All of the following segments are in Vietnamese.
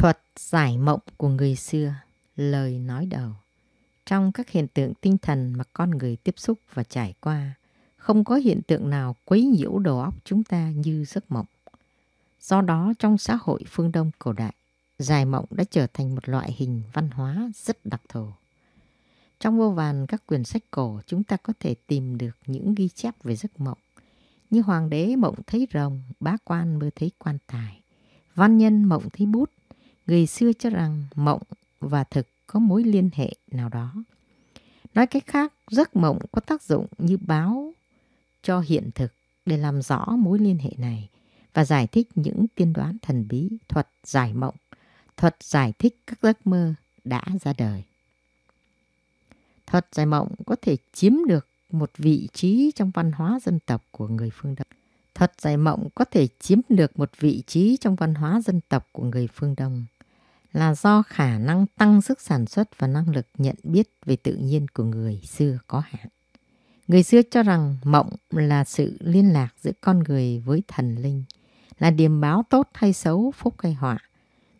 Thuật giải mộng của người xưa, lời nói đầu. Trong các hiện tượng tinh thần mà con người tiếp xúc và trải qua, không có hiện tượng nào quấy nhiễu đầu óc chúng ta như giấc mộng. Do đó trong xã hội phương Đông cổ đại, giải mộng đã trở thành một loại hình văn hóa rất đặc thù. Trong vô vàn các quyển sách cổ chúng ta có thể tìm được những ghi chép về giấc mộng. Như hoàng đế mộng thấy rồng, bá quan mơ thấy quan tài, văn nhân mộng thấy bút, người xưa cho rằng mộng và thực có mối liên hệ nào đó. Nói cách khác, giấc mộng có tác dụng như báo cho hiện thực để làm rõ mối liên hệ này và giải thích những tiên đoán thần bí, thuật giải mộng, thuật giải thích các giấc mơ đã ra đời. Thuật giải mộng có thể chiếm được một vị trí trong văn hóa dân tộc của người phương Đông. Thuật giải mộng có thể chiếm được một vị trí trong văn hóa dân tộc của người phương Đông là do khả năng tăng sức sản xuất và năng lực nhận biết về tự nhiên của người xưa có hạn. Người xưa cho rằng mộng là sự liên lạc giữa con người với thần linh, là điềm báo tốt hay xấu, phúc hay họa.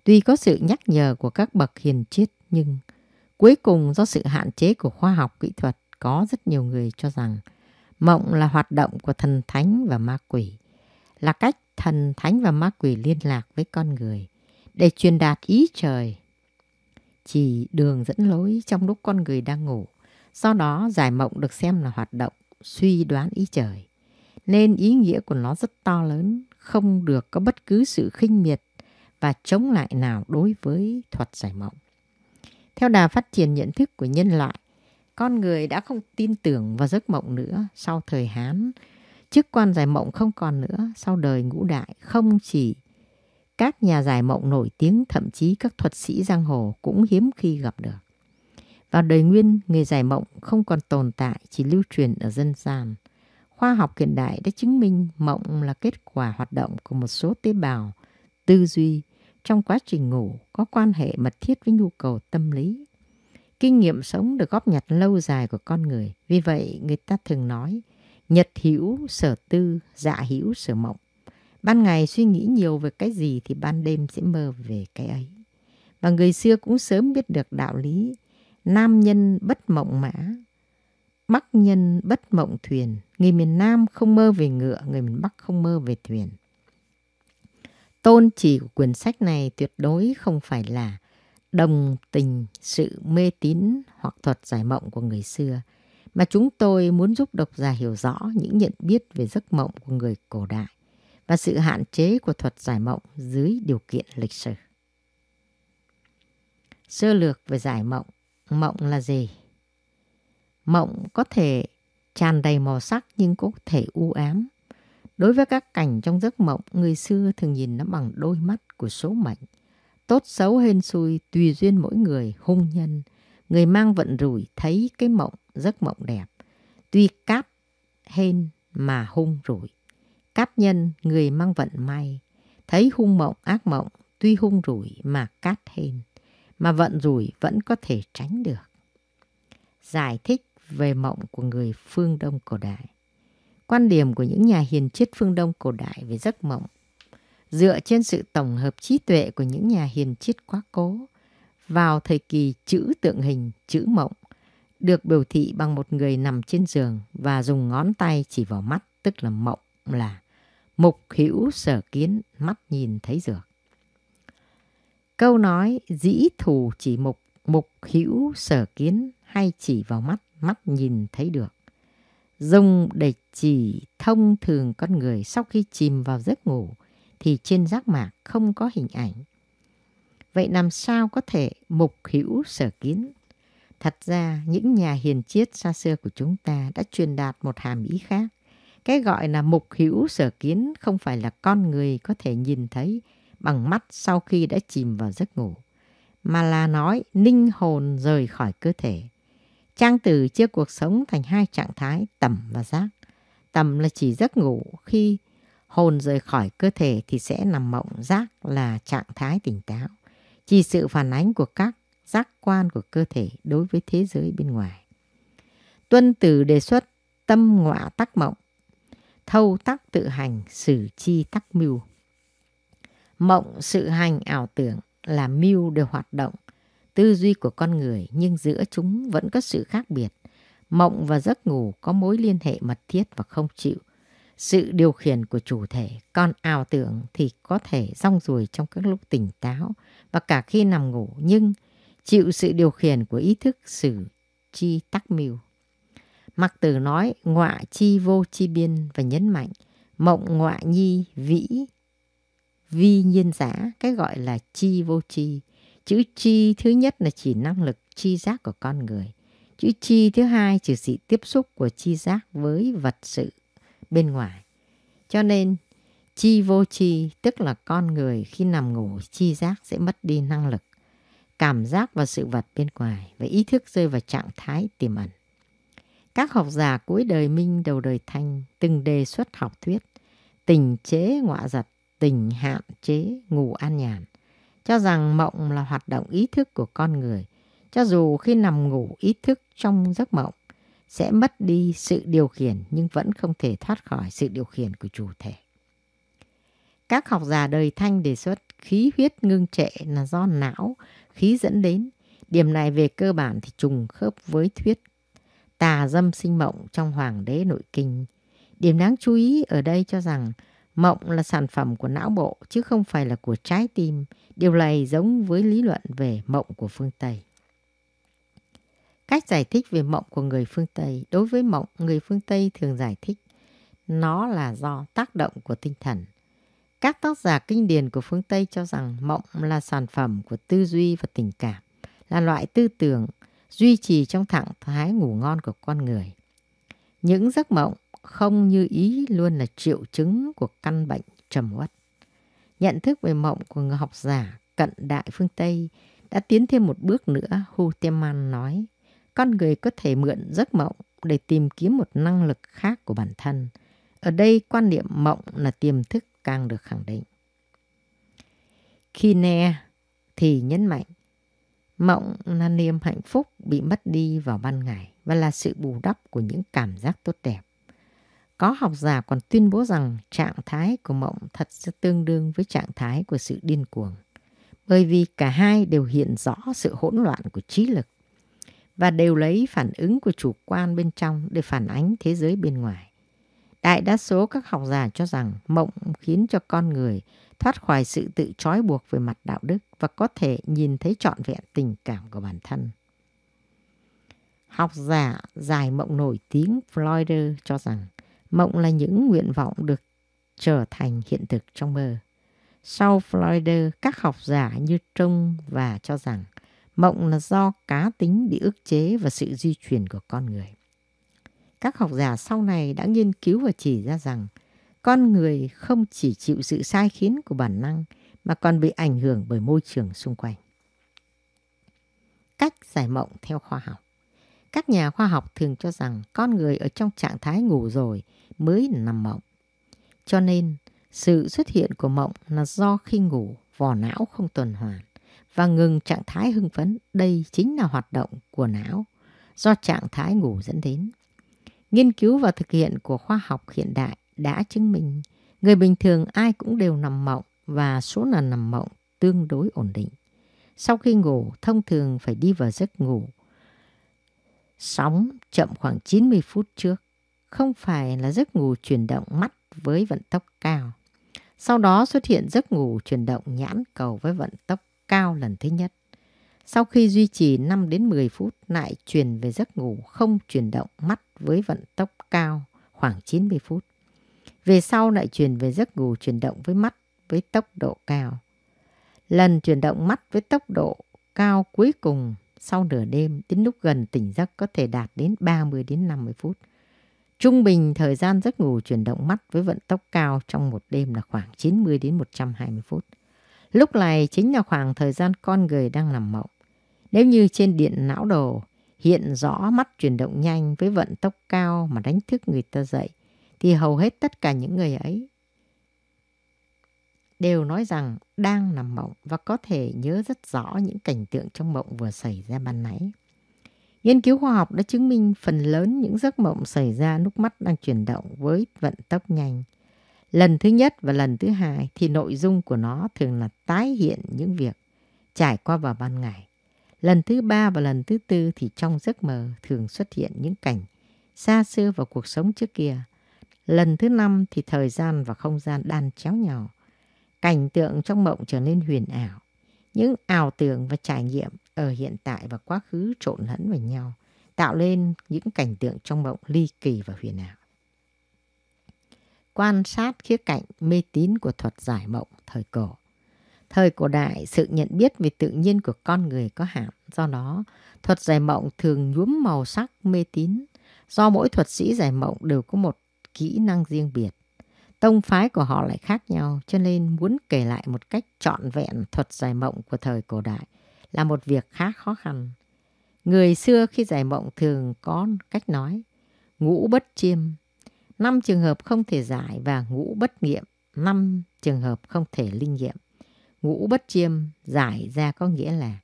Tuy có sự nhắc nhở của các bậc hiền triết nhưng cuối cùng do sự hạn chế của khoa học kỹ thuật có rất nhiều người cho rằng mộng là hoạt động của thần thánh và ma quỷ, là cách thần thánh và ma quỷ liên lạc với con người – để truyền đạt ý trời. Chỉ đường dẫn lối trong lúc con người đang ngủ, sau đó giải mộng được xem là hoạt động suy đoán ý trời. Nên ý nghĩa của nó rất to lớn, không được có bất cứ sự khinh miệt và chống lại nào đối với thuật giải mộng. Theo đà phát triển nhận thức của nhân loại, con người đã không tin tưởng vào giấc mộng nữa sau thời Hán. Chức quan giải mộng không còn nữa sau đời ngũ đại không chỉ các nhà giải mộng nổi tiếng thậm chí các thuật sĩ giang hồ cũng hiếm khi gặp được. Vào đời nguyên, người giải mộng không còn tồn tại, chỉ lưu truyền ở dân gian. Khoa học hiện đại đã chứng minh mộng là kết quả hoạt động của một số tế bào, tư duy trong quá trình ngủ có quan hệ mật thiết với nhu cầu tâm lý. Kinh nghiệm sống được góp nhặt lâu dài của con người, vì vậy người ta thường nói nhật hữu sở tư, dạ hữu sở mộng. Ban ngày suy nghĩ nhiều về cái gì thì ban đêm sẽ mơ về cái ấy. Và người xưa cũng sớm biết được đạo lý Nam nhân bất mộng mã, Bắc nhân bất mộng thuyền. Người miền Nam không mơ về ngựa, người miền Bắc không mơ về thuyền. Tôn chỉ của quyển sách này tuyệt đối không phải là đồng tình sự mê tín hoặc thuật giải mộng của người xưa, mà chúng tôi muốn giúp độc giả hiểu rõ những nhận biết về giấc mộng của người cổ đại và sự hạn chế của thuật giải mộng dưới điều kiện lịch sử. Sơ lược về giải mộng, mộng là gì? Mộng có thể tràn đầy màu sắc nhưng cũng có thể u ám. Đối với các cảnh trong giấc mộng, người xưa thường nhìn nó bằng đôi mắt của số mệnh. Tốt xấu hên xui, tùy duyên mỗi người, hung nhân. Người mang vận rủi thấy cái mộng, giấc mộng đẹp. Tuy cáp hên mà hung rủi Cát nhân người mang vận may Thấy hung mộng ác mộng Tuy hung rủi mà cát hên Mà vận rủi vẫn có thể tránh được Giải thích về mộng của người phương Đông cổ đại Quan điểm của những nhà hiền triết phương Đông cổ đại về giấc mộng Dựa trên sự tổng hợp trí tuệ của những nhà hiền triết quá cố Vào thời kỳ chữ tượng hình, chữ mộng được biểu thị bằng một người nằm trên giường và dùng ngón tay chỉ vào mắt, tức là mộng là Mục hữu sở kiến mắt nhìn thấy dược. Câu nói dĩ thù chỉ mục, mục hữu sở kiến hay chỉ vào mắt, mắt nhìn thấy được. Dùng để chỉ thông thường con người sau khi chìm vào giấc ngủ thì trên giác mạc không có hình ảnh. Vậy làm sao có thể mục hữu sở kiến? Thật ra những nhà hiền triết xa xưa của chúng ta đã truyền đạt một hàm ý khác cái gọi là mục hữu sở kiến không phải là con người có thể nhìn thấy bằng mắt sau khi đã chìm vào giấc ngủ, mà là nói linh hồn rời khỏi cơ thể. Trang từ chia cuộc sống thành hai trạng thái tầm và giác. Tầm là chỉ giấc ngủ khi hồn rời khỏi cơ thể thì sẽ nằm mộng giác là trạng thái tỉnh táo. Chỉ sự phản ánh của các giác quan của cơ thể đối với thế giới bên ngoài. Tuân từ đề xuất tâm ngọa tắc mộng thâu tác tự hành xử chi tắc mưu. Mộng sự hành ảo tưởng là mưu đều hoạt động, tư duy của con người nhưng giữa chúng vẫn có sự khác biệt. Mộng và giấc ngủ có mối liên hệ mật thiết và không chịu. Sự điều khiển của chủ thể, còn ảo tưởng thì có thể rong ruồi trong các lúc tỉnh táo và cả khi nằm ngủ nhưng chịu sự điều khiển của ý thức xử chi tắc mưu. Mặc tử nói ngọa chi vô chi biên và nhấn mạnh mộng ngọa nhi vĩ vi nhiên giả cái gọi là chi vô chi chữ chi thứ nhất là chỉ năng lực chi giác của con người chữ chi thứ hai chỉ sự tiếp xúc của chi giác với vật sự bên ngoài cho nên chi vô chi tức là con người khi nằm ngủ chi giác sẽ mất đi năng lực cảm giác và sự vật bên ngoài và ý thức rơi vào trạng thái tiềm ẩn các học giả cuối đời Minh đầu đời Thanh từng đề xuất học thuyết tình chế ngọa giật, tình hạn chế ngủ an nhàn, cho rằng mộng là hoạt động ý thức của con người, cho dù khi nằm ngủ ý thức trong giấc mộng sẽ mất đi sự điều khiển nhưng vẫn không thể thoát khỏi sự điều khiển của chủ thể. Các học giả đời Thanh đề xuất khí huyết ngưng trệ là do não khí dẫn đến. Điểm này về cơ bản thì trùng khớp với thuyết tà dâm sinh mộng trong Hoàng đế nội kinh. Điểm đáng chú ý ở đây cho rằng mộng là sản phẩm của não bộ chứ không phải là của trái tim. Điều này giống với lý luận về mộng của phương Tây. Cách giải thích về mộng của người phương Tây Đối với mộng, người phương Tây thường giải thích nó là do tác động của tinh thần. Các tác giả kinh điển của phương Tây cho rằng mộng là sản phẩm của tư duy và tình cảm, là loại tư tưởng duy trì trong thẳng thái ngủ ngon của con người. Những giấc mộng không như ý luôn là triệu chứng của căn bệnh trầm uất. Nhận thức về mộng của người học giả cận đại phương Tây đã tiến thêm một bước nữa, Hu Teman nói. Con người có thể mượn giấc mộng để tìm kiếm một năng lực khác của bản thân. Ở đây quan niệm mộng là tiềm thức càng được khẳng định. khi nghe thì nhấn mạnh Mộng là niềm hạnh phúc bị mất đi vào ban ngày và là sự bù đắp của những cảm giác tốt đẹp. Có học giả còn tuyên bố rằng trạng thái của mộng thật sự tương đương với trạng thái của sự điên cuồng, bởi vì cả hai đều hiện rõ sự hỗn loạn của trí lực và đều lấy phản ứng của chủ quan bên trong để phản ánh thế giới bên ngoài. Đại đa số các học giả cho rằng mộng khiến cho con người thoát khỏi sự tự trói buộc về mặt đạo đức và có thể nhìn thấy trọn vẹn tình cảm của bản thân. Học giả dài mộng nổi tiếng Floyd cho rằng mộng là những nguyện vọng được trở thành hiện thực trong mơ. Sau Floyd, các học giả như Trung và cho rằng mộng là do cá tính bị ức chế và sự di chuyển của con người. Các học giả sau này đã nghiên cứu và chỉ ra rằng con người không chỉ chịu sự sai khiến của bản năng mà còn bị ảnh hưởng bởi môi trường xung quanh. Cách giải mộng theo khoa học Các nhà khoa học thường cho rằng con người ở trong trạng thái ngủ rồi mới nằm mộng. Cho nên, sự xuất hiện của mộng là do khi ngủ vỏ não không tuần hoàn và ngừng trạng thái hưng phấn. Đây chính là hoạt động của não do trạng thái ngủ dẫn đến. Nghiên cứu và thực hiện của khoa học hiện đại đã chứng minh người bình thường ai cũng đều nằm mộng và số lần nằm mộng tương đối ổn định. Sau khi ngủ, thông thường phải đi vào giấc ngủ. Sóng chậm khoảng 90 phút trước, không phải là giấc ngủ chuyển động mắt với vận tốc cao. Sau đó xuất hiện giấc ngủ chuyển động nhãn cầu với vận tốc cao lần thứ nhất. Sau khi duy trì 5 đến 10 phút lại chuyển về giấc ngủ không chuyển động mắt với vận tốc cao khoảng 90 phút. Về sau lại chuyển về giấc ngủ chuyển động với mắt với tốc độ cao. Lần chuyển động mắt với tốc độ cao cuối cùng sau nửa đêm đến lúc gần tỉnh giấc có thể đạt đến 30 đến 50 phút. Trung bình thời gian giấc ngủ chuyển động mắt với vận tốc cao trong một đêm là khoảng 90 đến 120 phút. Lúc này chính là khoảng thời gian con người đang nằm mộng. Nếu như trên điện não đồ hiện rõ mắt chuyển động nhanh với vận tốc cao mà đánh thức người ta dậy thì hầu hết tất cả những người ấy đều nói rằng đang nằm mộng và có thể nhớ rất rõ những cảnh tượng trong mộng vừa xảy ra ban nãy. Nghiên cứu khoa học đã chứng minh phần lớn những giấc mộng xảy ra lúc mắt đang chuyển động với vận tốc nhanh. Lần thứ nhất và lần thứ hai thì nội dung của nó thường là tái hiện những việc trải qua vào ban ngày. Lần thứ ba và lần thứ tư thì trong giấc mơ thường xuất hiện những cảnh xa xưa vào cuộc sống trước kia. Lần thứ năm thì thời gian và không gian đan chéo nhau. Cảnh tượng trong mộng trở nên huyền ảo. Những ảo tưởng và trải nghiệm ở hiện tại và quá khứ trộn lẫn với nhau, tạo lên những cảnh tượng trong mộng ly kỳ và huyền ảo. Quan sát khía cạnh mê tín của thuật giải mộng thời cổ. Thời cổ đại, sự nhận biết về tự nhiên của con người có hạn. Do đó, thuật giải mộng thường nhuốm màu sắc mê tín. Do mỗi thuật sĩ giải mộng đều có một kỹ năng riêng biệt. Tông phái của họ lại khác nhau cho nên muốn kể lại một cách trọn vẹn thuật giải mộng của thời cổ đại là một việc khá khó khăn. Người xưa khi giải mộng thường có cách nói ngũ bất chiêm, năm trường hợp không thể giải và ngũ bất nghiệm, năm trường hợp không thể linh nghiệm. Ngũ bất chiêm giải ra có nghĩa là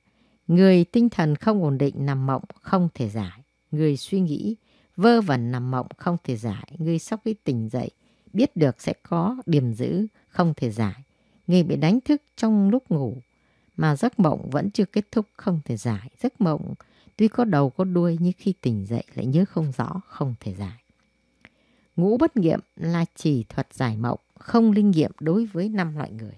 người tinh thần không ổn định nằm mộng không thể giải, người suy nghĩ Vơ vẩn nằm mộng không thể giải, ngươi sau khi tỉnh dậy, biết được sẽ có điểm giữ không thể giải. Ngươi bị đánh thức trong lúc ngủ, mà giấc mộng vẫn chưa kết thúc không thể giải. Giấc mộng tuy có đầu có đuôi nhưng khi tỉnh dậy lại nhớ không rõ không thể giải. Ngũ bất nghiệm là chỉ thuật giải mộng, không linh nghiệm đối với năm loại người.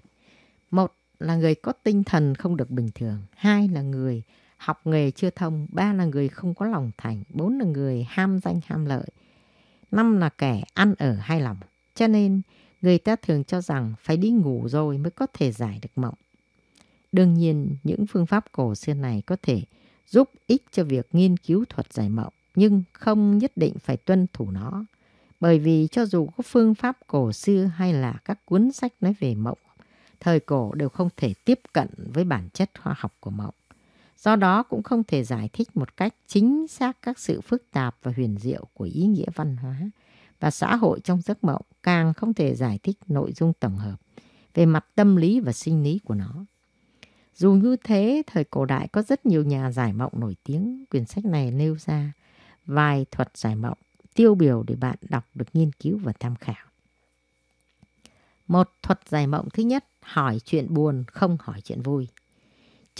Một là người có tinh thần không được bình thường. Hai là người học nghề chưa thông, ba là người không có lòng thành, bốn là người ham danh ham lợi, năm là kẻ ăn ở hai lòng. Cho nên người ta thường cho rằng phải đi ngủ rồi mới có thể giải được mộng. Đương nhiên, những phương pháp cổ xưa này có thể giúp ích cho việc nghiên cứu thuật giải mộng, nhưng không nhất định phải tuân thủ nó. Bởi vì cho dù có phương pháp cổ xưa hay là các cuốn sách nói về mộng, thời cổ đều không thể tiếp cận với bản chất khoa học của mộng. Do đó cũng không thể giải thích một cách chính xác các sự phức tạp và huyền diệu của ý nghĩa văn hóa và xã hội trong giấc mộng càng không thể giải thích nội dung tổng hợp về mặt tâm lý và sinh lý của nó. Dù như thế, thời cổ đại có rất nhiều nhà giải mộng nổi tiếng, quyển sách này nêu ra vài thuật giải mộng tiêu biểu để bạn đọc được nghiên cứu và tham khảo. Một thuật giải mộng thứ nhất, hỏi chuyện buồn không hỏi chuyện vui.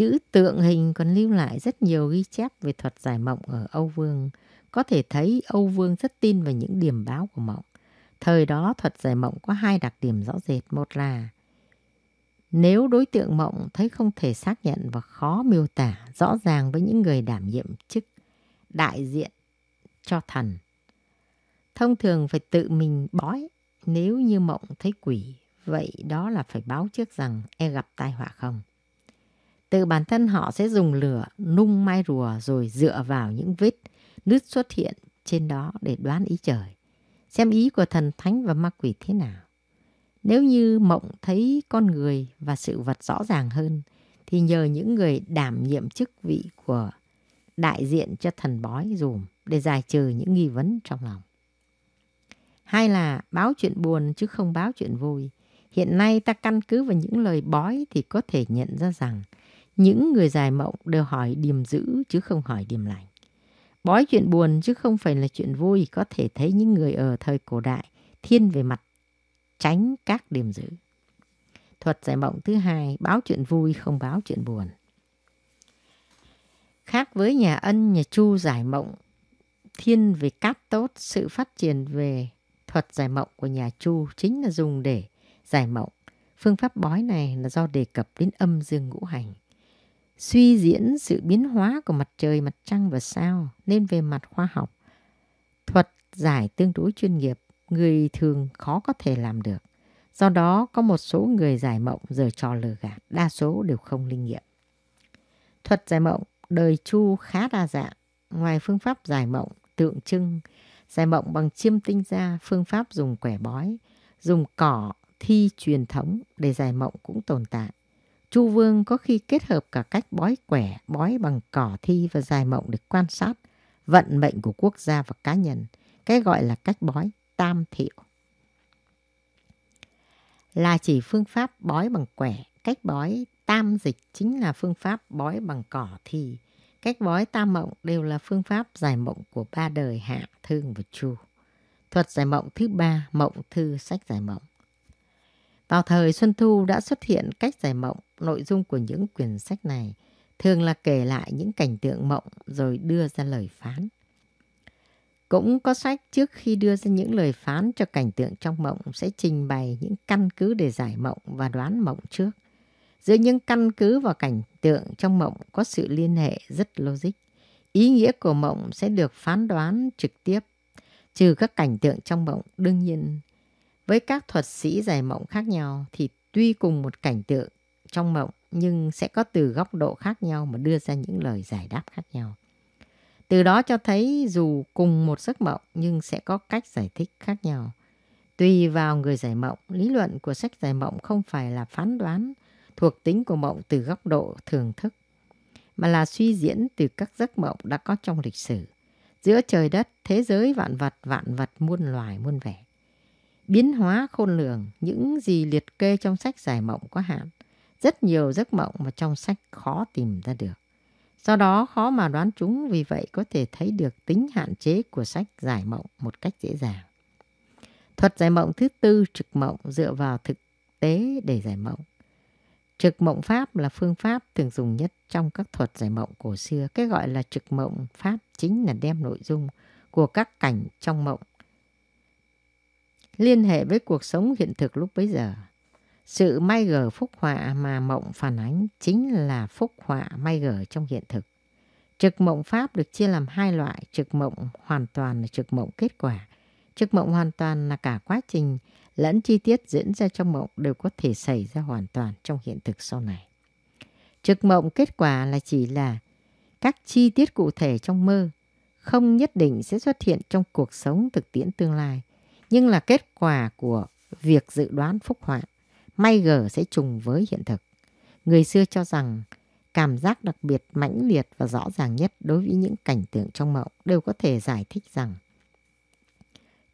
Chữ tượng hình còn lưu lại rất nhiều ghi chép về thuật giải mộng ở Âu Vương. Có thể thấy Âu Vương rất tin vào những điểm báo của mộng. Thời đó thuật giải mộng có hai đặc điểm rõ rệt. Một là nếu đối tượng mộng thấy không thể xác nhận và khó miêu tả rõ ràng với những người đảm nhiệm chức đại diện cho thần. Thông thường phải tự mình bói nếu như mộng thấy quỷ, vậy đó là phải báo trước rằng e gặp tai họa không tự bản thân họ sẽ dùng lửa nung mai rùa rồi dựa vào những vết nứt xuất hiện trên đó để đoán ý trời. Xem ý của thần thánh và ma quỷ thế nào. Nếu như mộng thấy con người và sự vật rõ ràng hơn thì nhờ những người đảm nhiệm chức vị của đại diện cho thần bói dùm để giải trừ những nghi vấn trong lòng. Hai là báo chuyện buồn chứ không báo chuyện vui. Hiện nay ta căn cứ vào những lời bói thì có thể nhận ra rằng những người giải mộng đều hỏi điềm dữ chứ không hỏi điềm lành. Bói chuyện buồn chứ không phải là chuyện vui có thể thấy những người ở thời cổ đại thiên về mặt tránh các điểm dữ. Thuật giải mộng thứ hai, báo chuyện vui không báo chuyện buồn. Khác với nhà ân, nhà chu giải mộng, thiên về cát tốt, sự phát triển về thuật giải mộng của nhà chu chính là dùng để giải mộng. Phương pháp bói này là do đề cập đến âm dương ngũ hành suy diễn sự biến hóa của mặt trời, mặt trăng và sao nên về mặt khoa học. Thuật giải tương đối chuyên nghiệp, người thường khó có thể làm được. Do đó, có một số người giải mộng giờ trò lừa gạt, đa số đều không linh nghiệm. Thuật giải mộng đời chu khá đa dạng. Ngoài phương pháp giải mộng tượng trưng, giải mộng bằng chiêm tinh ra, phương pháp dùng quẻ bói, dùng cỏ, thi truyền thống để giải mộng cũng tồn tại. Chu Vương có khi kết hợp cả cách bói quẻ, bói bằng cỏ thi và dài mộng để quan sát vận mệnh của quốc gia và cá nhân. Cái gọi là cách bói tam thiệu. Là chỉ phương pháp bói bằng quẻ, cách bói tam dịch chính là phương pháp bói bằng cỏ thi. Cách bói tam mộng đều là phương pháp giải mộng của ba đời hạ, thương và chu. Thuật giải mộng thứ ba, mộng thư sách giải mộng. Vào thời Xuân Thu đã xuất hiện cách giải mộng nội dung của những quyển sách này thường là kể lại những cảnh tượng mộng rồi đưa ra lời phán. Cũng có sách trước khi đưa ra những lời phán cho cảnh tượng trong mộng sẽ trình bày những căn cứ để giải mộng và đoán mộng trước. Giữa những căn cứ và cảnh tượng trong mộng có sự liên hệ rất logic. Ý nghĩa của mộng sẽ được phán đoán trực tiếp, trừ các cảnh tượng trong mộng đương nhiên. Với các thuật sĩ giải mộng khác nhau thì tuy cùng một cảnh tượng trong mộng nhưng sẽ có từ góc độ khác nhau mà đưa ra những lời giải đáp khác nhau. Từ đó cho thấy dù cùng một giấc mộng nhưng sẽ có cách giải thích khác nhau. Tùy vào người giải mộng, lý luận của sách giải mộng không phải là phán đoán thuộc tính của mộng từ góc độ thường thức, mà là suy diễn từ các giấc mộng đã có trong lịch sử, giữa trời đất, thế giới vạn vật, vạn vật muôn loài muôn vẻ. Biến hóa khôn lường, những gì liệt kê trong sách giải mộng có hạn, rất nhiều giấc mộng mà trong sách khó tìm ra được. Do đó khó mà đoán chúng vì vậy có thể thấy được tính hạn chế của sách giải mộng một cách dễ dàng. Thuật giải mộng thứ tư trực mộng dựa vào thực tế để giải mộng. Trực mộng Pháp là phương pháp thường dùng nhất trong các thuật giải mộng cổ xưa. Cái gọi là trực mộng Pháp chính là đem nội dung của các cảnh trong mộng liên hệ với cuộc sống hiện thực lúc bấy giờ sự may gở phúc họa mà mộng phản ánh chính là phúc họa may gở trong hiện thực. Trực mộng pháp được chia làm hai loại, trực mộng hoàn toàn là trực mộng kết quả. Trực mộng hoàn toàn là cả quá trình lẫn chi tiết diễn ra trong mộng đều có thể xảy ra hoàn toàn trong hiện thực sau này. Trực mộng kết quả là chỉ là các chi tiết cụ thể trong mơ không nhất định sẽ xuất hiện trong cuộc sống thực tiễn tương lai, nhưng là kết quả của việc dự đoán phúc họa may gở sẽ trùng với hiện thực. Người xưa cho rằng cảm giác đặc biệt mãnh liệt và rõ ràng nhất đối với những cảnh tượng trong mộng đều có thể giải thích rằng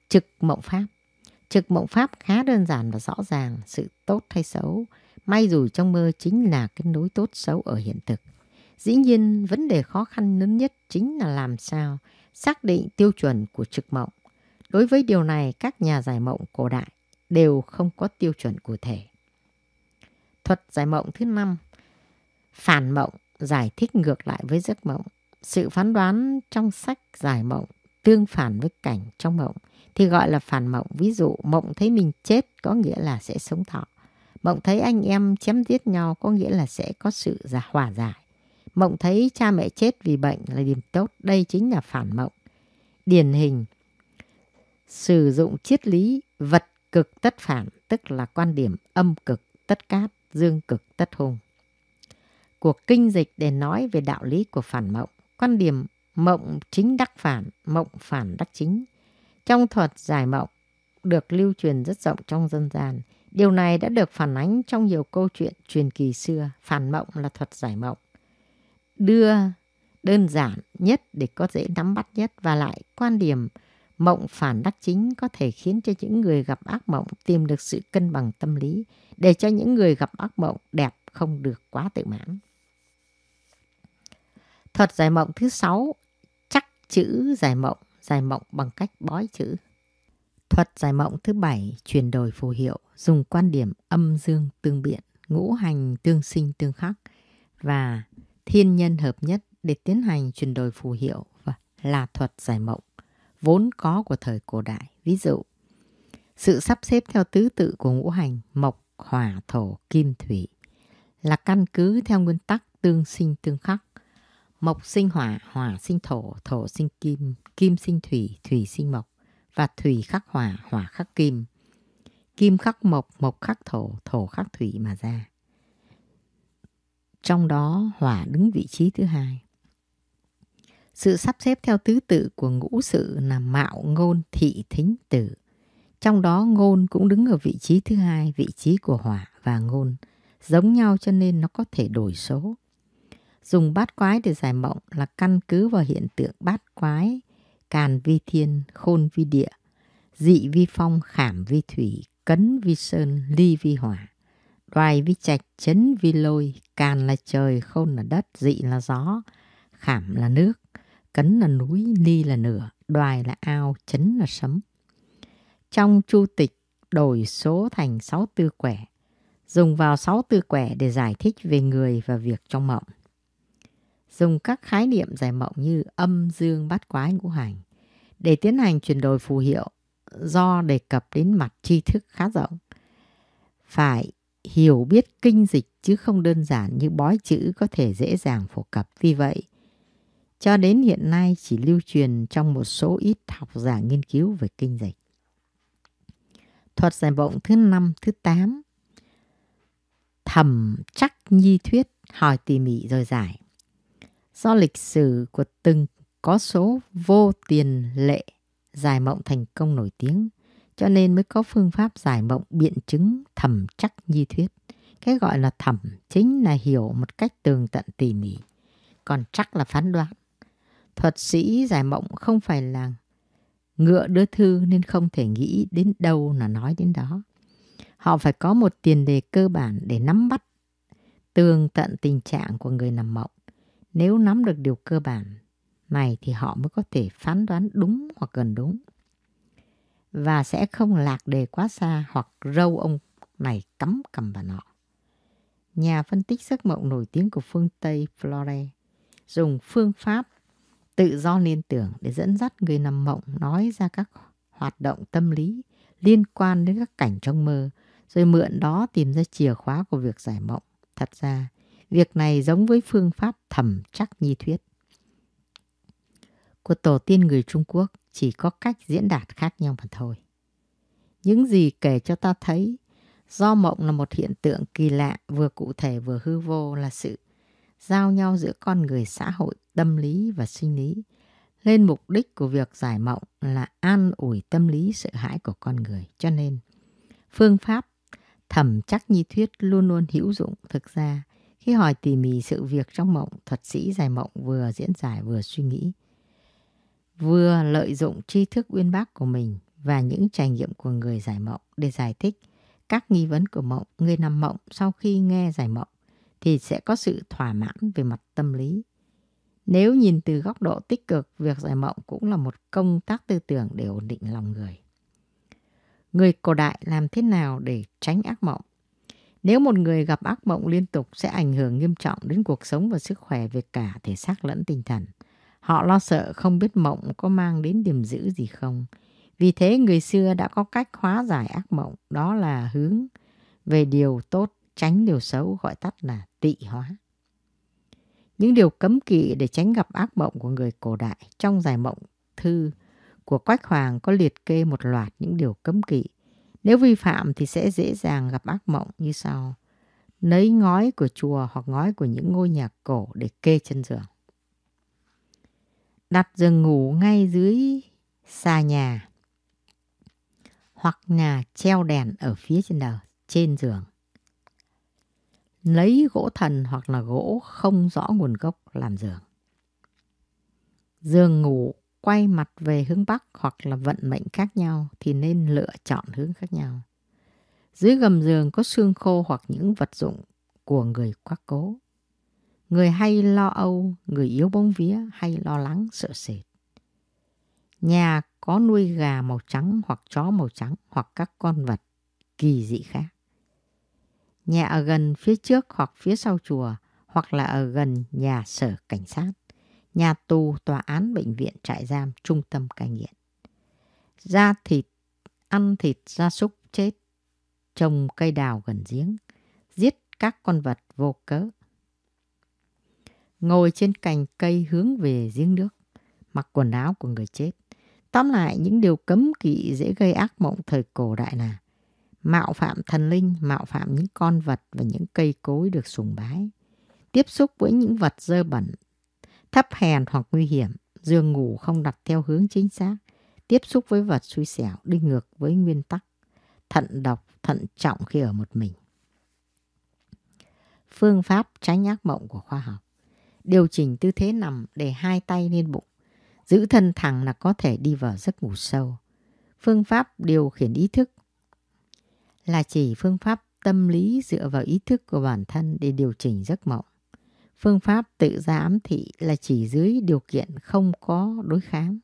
trực mộng pháp. Trực mộng pháp khá đơn giản và rõ ràng sự tốt hay xấu, may rủi trong mơ chính là cái nối tốt xấu ở hiện thực. Dĩ nhiên, vấn đề khó khăn lớn nhất chính là làm sao xác định tiêu chuẩn của trực mộng. Đối với điều này, các nhà giải mộng cổ đại đều không có tiêu chuẩn cụ thể. Thuật giải mộng thứ năm Phản mộng giải thích ngược lại với giấc mộng. Sự phán đoán trong sách giải mộng tương phản với cảnh trong mộng thì gọi là phản mộng. Ví dụ mộng thấy mình chết có nghĩa là sẽ sống thọ. Mộng thấy anh em chém giết nhau có nghĩa là sẽ có sự giả hòa giải. Mộng thấy cha mẹ chết vì bệnh là điểm tốt. Đây chính là phản mộng. Điển hình Sử dụng triết lý vật Cực tất phản tức là quan điểm âm cực tất cát, dương cực tất hung. Cuộc kinh dịch để nói về đạo lý của phản mộng, quan điểm mộng chính đắc phản, mộng phản đắc chính. Trong thuật giải mộng được lưu truyền rất rộng trong dân gian, điều này đã được phản ánh trong nhiều câu chuyện truyền kỳ xưa, phản mộng là thuật giải mộng. Đưa đơn giản nhất để có dễ nắm bắt nhất và lại quan điểm Mộng phản đắc chính có thể khiến cho những người gặp ác mộng tìm được sự cân bằng tâm lý để cho những người gặp ác mộng đẹp không được quá tự mãn. Thuật giải mộng thứ sáu, chắc chữ giải mộng, giải mộng bằng cách bói chữ. Thuật giải mộng thứ bảy, chuyển đổi phù hiệu dùng quan điểm âm dương tương biện, ngũ hành tương sinh tương khắc và thiên nhân hợp nhất để tiến hành chuyển đổi phù hiệu và là thuật giải mộng vốn có của thời cổ đại. Ví dụ, sự sắp xếp theo tứ tự của ngũ hành mộc, hỏa, thổ, kim, thủy là căn cứ theo nguyên tắc tương sinh tương khắc. Mộc sinh hỏa, hỏa sinh thổ, thổ sinh kim, kim sinh thủy, thủy sinh mộc và thủy khắc hỏa, hỏa khắc kim. Kim khắc mộc, mộc khắc thổ, thổ khắc thủy mà ra. Trong đó hỏa đứng vị trí thứ hai. Sự sắp xếp theo thứ tự của ngũ sự là mạo ngôn thị thính tử. Trong đó ngôn cũng đứng ở vị trí thứ hai, vị trí của hỏa và ngôn. Giống nhau cho nên nó có thể đổi số. Dùng bát quái để giải mộng là căn cứ vào hiện tượng bát quái, càn vi thiên, khôn vi địa, dị vi phong, khảm vi thủy, cấn vi sơn, ly vi hỏa. Đoài vi trạch, chấn vi lôi, càn là trời, khôn là đất, dị là gió, khảm là nước cấn là núi, ly là nửa, đoài là ao, chấn là sấm. Trong chu tịch đổi số thành sáu tư quẻ, dùng vào sáu tư quẻ để giải thích về người và việc trong mộng. Dùng các khái niệm giải mộng như âm, dương, bát quái, ngũ hành để tiến hành chuyển đổi phù hiệu do đề cập đến mặt tri thức khá rộng. Phải hiểu biết kinh dịch chứ không đơn giản như bói chữ có thể dễ dàng phổ cập. Vì vậy, cho đến hiện nay chỉ lưu truyền trong một số ít học giả nghiên cứu về kinh dịch. Thuật giải vọng thứ năm, thứ tám Thẩm chắc nhi thuyết hỏi tỉ mỉ rồi giải. Do lịch sử của từng có số vô tiền lệ giải mộng thành công nổi tiếng, cho nên mới có phương pháp giải mộng biện chứng thẩm chắc nhi thuyết. Cái gọi là thẩm chính là hiểu một cách tường tận tỉ mỉ, còn chắc là phán đoán. Thuật sĩ giải mộng không phải là ngựa đưa thư nên không thể nghĩ đến đâu là nói đến đó. Họ phải có một tiền đề cơ bản để nắm bắt tường tận tình trạng của người nằm mộng. Nếu nắm được điều cơ bản này thì họ mới có thể phán đoán đúng hoặc gần đúng. Và sẽ không lạc đề quá xa hoặc râu ông này cắm cầm vào nọ. Nhà phân tích giấc mộng nổi tiếng của phương Tây Flore dùng phương pháp tự do liên tưởng để dẫn dắt người nằm mộng nói ra các hoạt động tâm lý liên quan đến các cảnh trong mơ, rồi mượn đó tìm ra chìa khóa của việc giải mộng. Thật ra, việc này giống với phương pháp thẩm chắc nhi thuyết. Của tổ tiên người Trung Quốc chỉ có cách diễn đạt khác nhau mà thôi. Những gì kể cho ta thấy, do mộng là một hiện tượng kỳ lạ vừa cụ thể vừa hư vô là sự giao nhau giữa con người xã hội tâm lý và sinh lý nên mục đích của việc giải mộng là an ủi tâm lý sợ hãi của con người cho nên phương pháp thẩm chắc nhi thuyết luôn luôn hữu dụng thực ra khi hỏi tỉ mỉ sự việc trong mộng thuật sĩ giải mộng vừa diễn giải vừa suy nghĩ vừa lợi dụng tri thức uyên bác của mình và những trải nghiệm của người giải mộng để giải thích các nghi vấn của mộng người nằm mộng sau khi nghe giải mộng thì sẽ có sự thỏa mãn về mặt tâm lý. Nếu nhìn từ góc độ tích cực, việc giải mộng cũng là một công tác tư tưởng để ổn định lòng người. Người cổ đại làm thế nào để tránh ác mộng? Nếu một người gặp ác mộng liên tục sẽ ảnh hưởng nghiêm trọng đến cuộc sống và sức khỏe về cả thể xác lẫn tinh thần. Họ lo sợ không biết mộng có mang đến điểm dữ gì không. Vì thế người xưa đã có cách hóa giải ác mộng, đó là hướng về điều tốt tránh điều xấu gọi tắt là tị hóa. Những điều cấm kỵ để tránh gặp ác mộng của người cổ đại trong giải mộng thư của Quách Hoàng có liệt kê một loạt những điều cấm kỵ. Nếu vi phạm thì sẽ dễ dàng gặp ác mộng như sau. Nấy ngói của chùa hoặc ngói của những ngôi nhà cổ để kê chân giường. Đặt giường ngủ ngay dưới xa nhà hoặc nhà treo đèn ở phía trên đầu trên giường lấy gỗ thần hoặc là gỗ không rõ nguồn gốc làm giường. Giường ngủ quay mặt về hướng Bắc hoặc là vận mệnh khác nhau thì nên lựa chọn hướng khác nhau. Dưới gầm giường có xương khô hoặc những vật dụng của người quá cố. Người hay lo âu, người yếu bóng vía hay lo lắng, sợ sệt. Nhà có nuôi gà màu trắng hoặc chó màu trắng hoặc các con vật kỳ dị khác nhà ở gần phía trước hoặc phía sau chùa hoặc là ở gần nhà sở cảnh sát, nhà tù, tòa án, bệnh viện, trại giam, trung tâm cai nghiện. Ra thịt, ăn thịt gia súc chết, trồng cây đào gần giếng, giết các con vật vô cớ. Ngồi trên cành cây hướng về giếng nước, mặc quần áo của người chết. Tóm lại những điều cấm kỵ dễ gây ác mộng thời cổ đại là mạo phạm thần linh, mạo phạm những con vật và những cây cối được sùng bái. Tiếp xúc với những vật dơ bẩn, thấp hèn hoặc nguy hiểm, giường ngủ không đặt theo hướng chính xác, tiếp xúc với vật xui xẻo đi ngược với nguyên tắc, thận độc, thận trọng khi ở một mình. Phương pháp tránh ác mộng của khoa học Điều chỉnh tư thế nằm để hai tay lên bụng, giữ thân thẳng là có thể đi vào giấc ngủ sâu. Phương pháp điều khiển ý thức là chỉ phương pháp tâm lý dựa vào ý thức của bản thân để điều chỉnh giấc mộng. Phương pháp tự ra ám thị là chỉ dưới điều kiện không có đối kháng.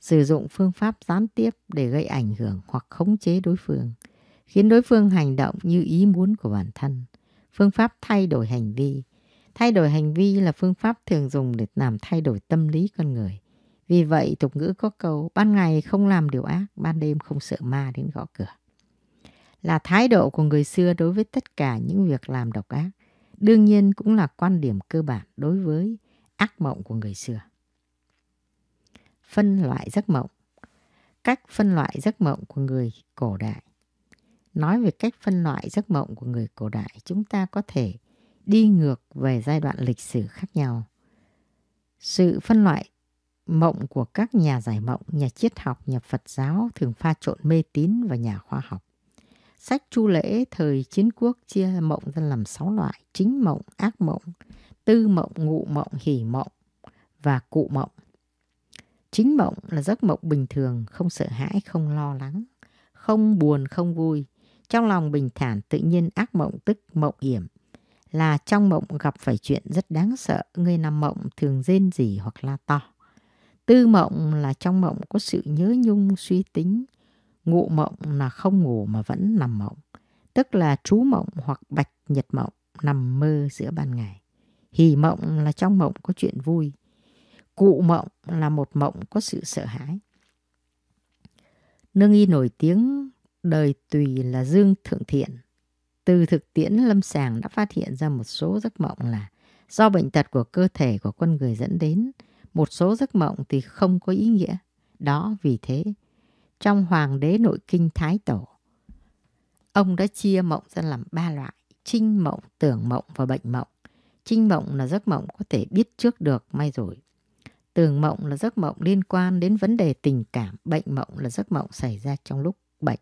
Sử dụng phương pháp gián tiếp để gây ảnh hưởng hoặc khống chế đối phương, khiến đối phương hành động như ý muốn của bản thân. Phương pháp thay đổi hành vi. Thay đổi hành vi là phương pháp thường dùng để làm thay đổi tâm lý con người. Vì vậy, tục ngữ có câu, ban ngày không làm điều ác, ban đêm không sợ ma đến gõ cửa là thái độ của người xưa đối với tất cả những việc làm độc ác, đương nhiên cũng là quan điểm cơ bản đối với ác mộng của người xưa. Phân loại giấc mộng Cách phân loại giấc mộng của người cổ đại Nói về cách phân loại giấc mộng của người cổ đại, chúng ta có thể đi ngược về giai đoạn lịch sử khác nhau. Sự phân loại mộng của các nhà giải mộng, nhà triết học, nhà Phật giáo thường pha trộn mê tín và nhà khoa học. Sách Chu Lễ thời chiến quốc chia mộng ra làm sáu loại, chính mộng, ác mộng, tư mộng, ngụ mộng, hỉ mộng và cụ mộng. Chính mộng là giấc mộng bình thường, không sợ hãi, không lo lắng, không buồn, không vui. Trong lòng bình thản tự nhiên ác mộng tức mộng yểm. Là trong mộng gặp phải chuyện rất đáng sợ, người nằm mộng thường rên rỉ hoặc la to. Tư mộng là trong mộng có sự nhớ nhung, suy tính, Ngụ mộng là không ngủ mà vẫn nằm mộng, tức là trú mộng hoặc bạch nhật mộng nằm mơ giữa ban ngày. Hì mộng là trong mộng có chuyện vui. Cụ mộng là một mộng có sự sợ hãi. Nương y nổi tiếng đời tùy là Dương Thượng Thiện. Từ thực tiễn lâm sàng đã phát hiện ra một số giấc mộng là do bệnh tật của cơ thể của con người dẫn đến, một số giấc mộng thì không có ý nghĩa. Đó vì thế trong Hoàng đế nội kinh Thái Tổ. Ông đã chia mộng ra làm ba loại, trinh mộng, tưởng mộng và bệnh mộng. Trinh mộng là giấc mộng có thể biết trước được may rồi. Tưởng mộng là giấc mộng liên quan đến vấn đề tình cảm, bệnh mộng là giấc mộng xảy ra trong lúc bệnh.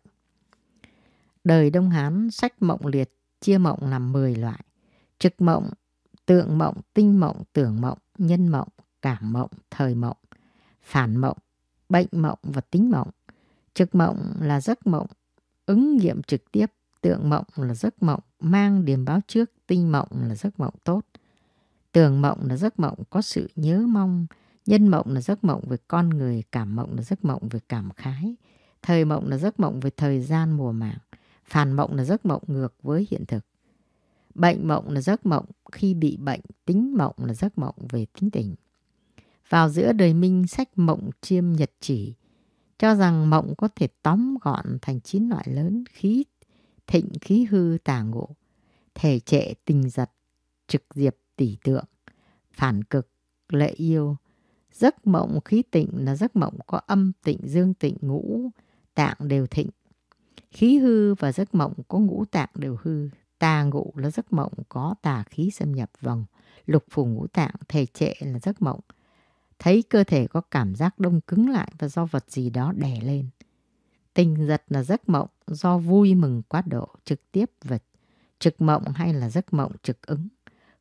Đời Đông Hán, sách mộng liệt chia mộng làm 10 loại. Trực mộng, tượng mộng, tinh mộng, tưởng mộng, nhân mộng, cảm mộng, thời mộng, phản mộng, bệnh mộng và tính mộng. Trực mộng là giấc mộng, ứng nghiệm trực tiếp, tượng mộng là giấc mộng, mang điểm báo trước, tinh mộng là giấc mộng tốt. tường mộng là giấc mộng có sự nhớ mong, nhân mộng là giấc mộng về con người, cảm mộng là giấc mộng về cảm khái, thời mộng là giấc mộng về thời gian mùa màng, phản mộng là giấc mộng ngược với hiện thực. Bệnh mộng là giấc mộng khi bị bệnh, tính mộng là giấc mộng về tính tình. Vào giữa đời minh sách mộng chiêm nhật chỉ, cho rằng mộng có thể tóm gọn thành chín loại lớn khí thịnh khí hư tà ngộ, thể trệ tình giật, trực diệp tỷ tượng, phản cực, lệ yêu. Giấc mộng khí tịnh là giấc mộng có âm tịnh, dương tịnh, ngũ, tạng đều thịnh. Khí hư và giấc mộng có ngũ tạng đều hư. Tà ngộ là giấc mộng có tà khí xâm nhập vòng. Lục phủ ngũ tạng, thể trệ là giấc mộng thấy cơ thể có cảm giác đông cứng lại và do vật gì đó đè lên. Tình giật là giấc mộng do vui mừng quá độ trực tiếp và trực mộng hay là giấc mộng trực ứng.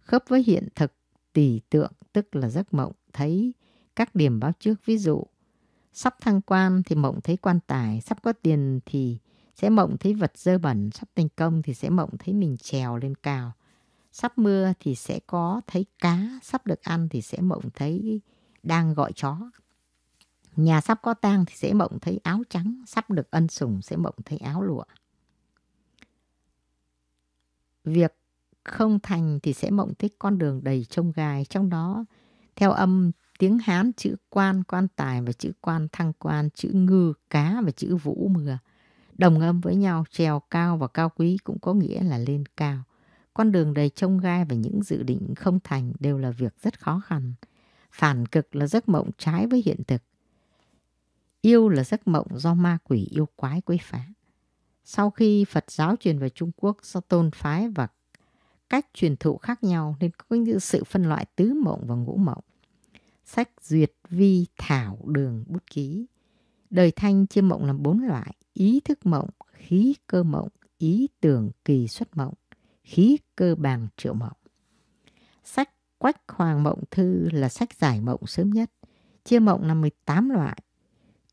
Khớp với hiện thực tỷ tượng tức là giấc mộng thấy các điểm báo trước ví dụ sắp thăng quan thì mộng thấy quan tài sắp có tiền thì sẽ mộng thấy vật dơ bẩn sắp thành công thì sẽ mộng thấy mình trèo lên cao sắp mưa thì sẽ có thấy cá sắp được ăn thì sẽ mộng thấy đang gọi chó. Nhà sắp có tang thì sẽ mộng thấy áo trắng, sắp được ân sủng sẽ mộng thấy áo lụa. Việc không thành thì sẽ mộng thấy con đường đầy trông gai, trong đó theo âm tiếng Hán chữ quan, quan tài và chữ quan thăng quan, chữ ngư, cá và chữ vũ mưa. Đồng âm với nhau trèo cao và cao quý cũng có nghĩa là lên cao. Con đường đầy trông gai và những dự định không thành đều là việc rất khó khăn. Phản cực là giấc mộng trái với hiện thực. Yêu là giấc mộng do ma quỷ yêu quái quấy phá. Sau khi Phật giáo truyền vào Trung Quốc do tôn phái và cách truyền thụ khác nhau nên có những sự phân loại tứ mộng và ngũ mộng. Sách Duyệt Vi Thảo Đường Bút Ký Đời Thanh chia mộng làm bốn loại, ý thức mộng, khí cơ mộng, ý tưởng kỳ xuất mộng, khí cơ bàng triệu mộng. Sách Quách Hoàng Mộng Thư là sách giải mộng sớm nhất, chia mộng là 18 loại.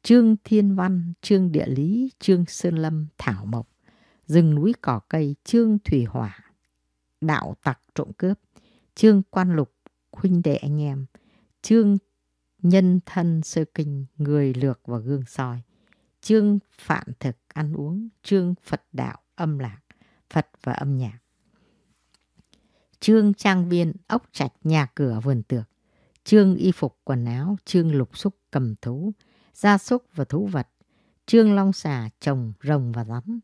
Trương Thiên Văn, Trương Địa Lý, Trương Sơn Lâm, Thảo Mộc, Rừng Núi Cỏ Cây, Trương Thủy Hỏa, Đạo Tặc Trộm Cướp, Trương Quan Lục, Huynh Đệ Anh Em, Trương Nhân Thân Sơ Kinh, Người Lược và Gương soi, Trương Phạm Thực Ăn Uống, Trương Phật Đạo Âm Lạc, Phật và Âm Nhạc trương trang viên, ốc trạch, nhà cửa, vườn tược, trương y phục, quần áo, trương lục xúc, cầm thú, gia súc và thú vật, trương long xà, trồng, rồng và rắn,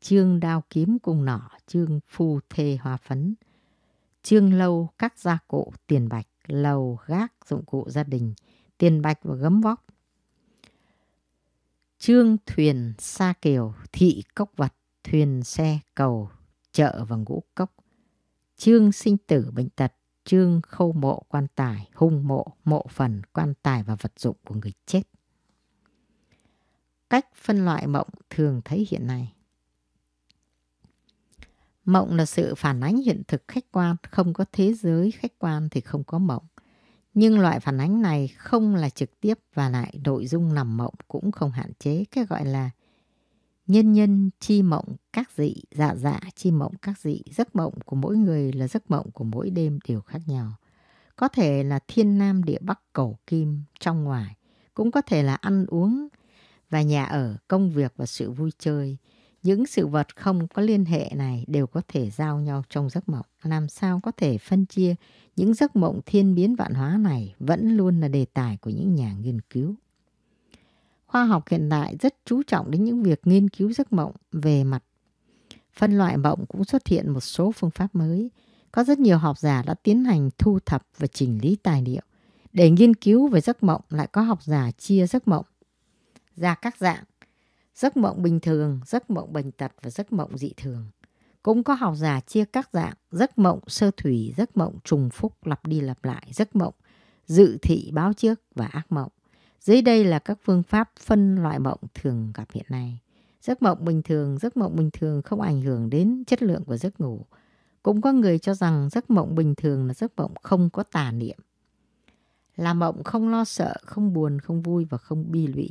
trương đao kiếm cung nỏ, trương phu thê hoa phấn, trương lâu các gia cụ, tiền bạch, lầu, gác, dụng cụ gia đình, tiền bạch và gấm vóc. Trương thuyền, xa kiều, thị cốc vật, thuyền xe, cầu, chợ và ngũ cốc chương sinh tử bệnh tật, chương khâu mộ quan tài, hung mộ, mộ phần, quan tài và vật dụng của người chết. Cách phân loại mộng thường thấy hiện nay. Mộng là sự phản ánh hiện thực khách quan, không có thế giới khách quan thì không có mộng. Nhưng loại phản ánh này không là trực tiếp và lại nội dung nằm mộng cũng không hạn chế, cái gọi là Nhân nhân chi mộng các dị, dạ dạ chi mộng các dị, giấc mộng của mỗi người là giấc mộng của mỗi đêm đều khác nhau. Có thể là thiên nam địa bắc cầu kim trong ngoài, cũng có thể là ăn uống và nhà ở, công việc và sự vui chơi. Những sự vật không có liên hệ này đều có thể giao nhau trong giấc mộng. Làm sao có thể phân chia những giấc mộng thiên biến vạn hóa này vẫn luôn là đề tài của những nhà nghiên cứu. Khoa học hiện đại rất chú trọng đến những việc nghiên cứu giấc mộng về mặt phân loại mộng cũng xuất hiện một số phương pháp mới. Có rất nhiều học giả đã tiến hành thu thập và chỉnh lý tài liệu. Để nghiên cứu về giấc mộng lại có học giả chia giấc mộng ra các dạng. Giấc mộng bình thường, giấc mộng bệnh tật và giấc mộng dị thường. Cũng có học giả chia các dạng giấc mộng sơ thủy, giấc mộng trùng phúc lặp đi lặp lại, giấc mộng dự thị báo trước và ác mộng. Dưới đây là các phương pháp phân loại mộng thường gặp hiện nay. Giấc mộng bình thường, giấc mộng bình thường không ảnh hưởng đến chất lượng của giấc ngủ. Cũng có người cho rằng giấc mộng bình thường là giấc mộng không có tà niệm. Là mộng không lo sợ, không buồn, không vui và không bi lụy.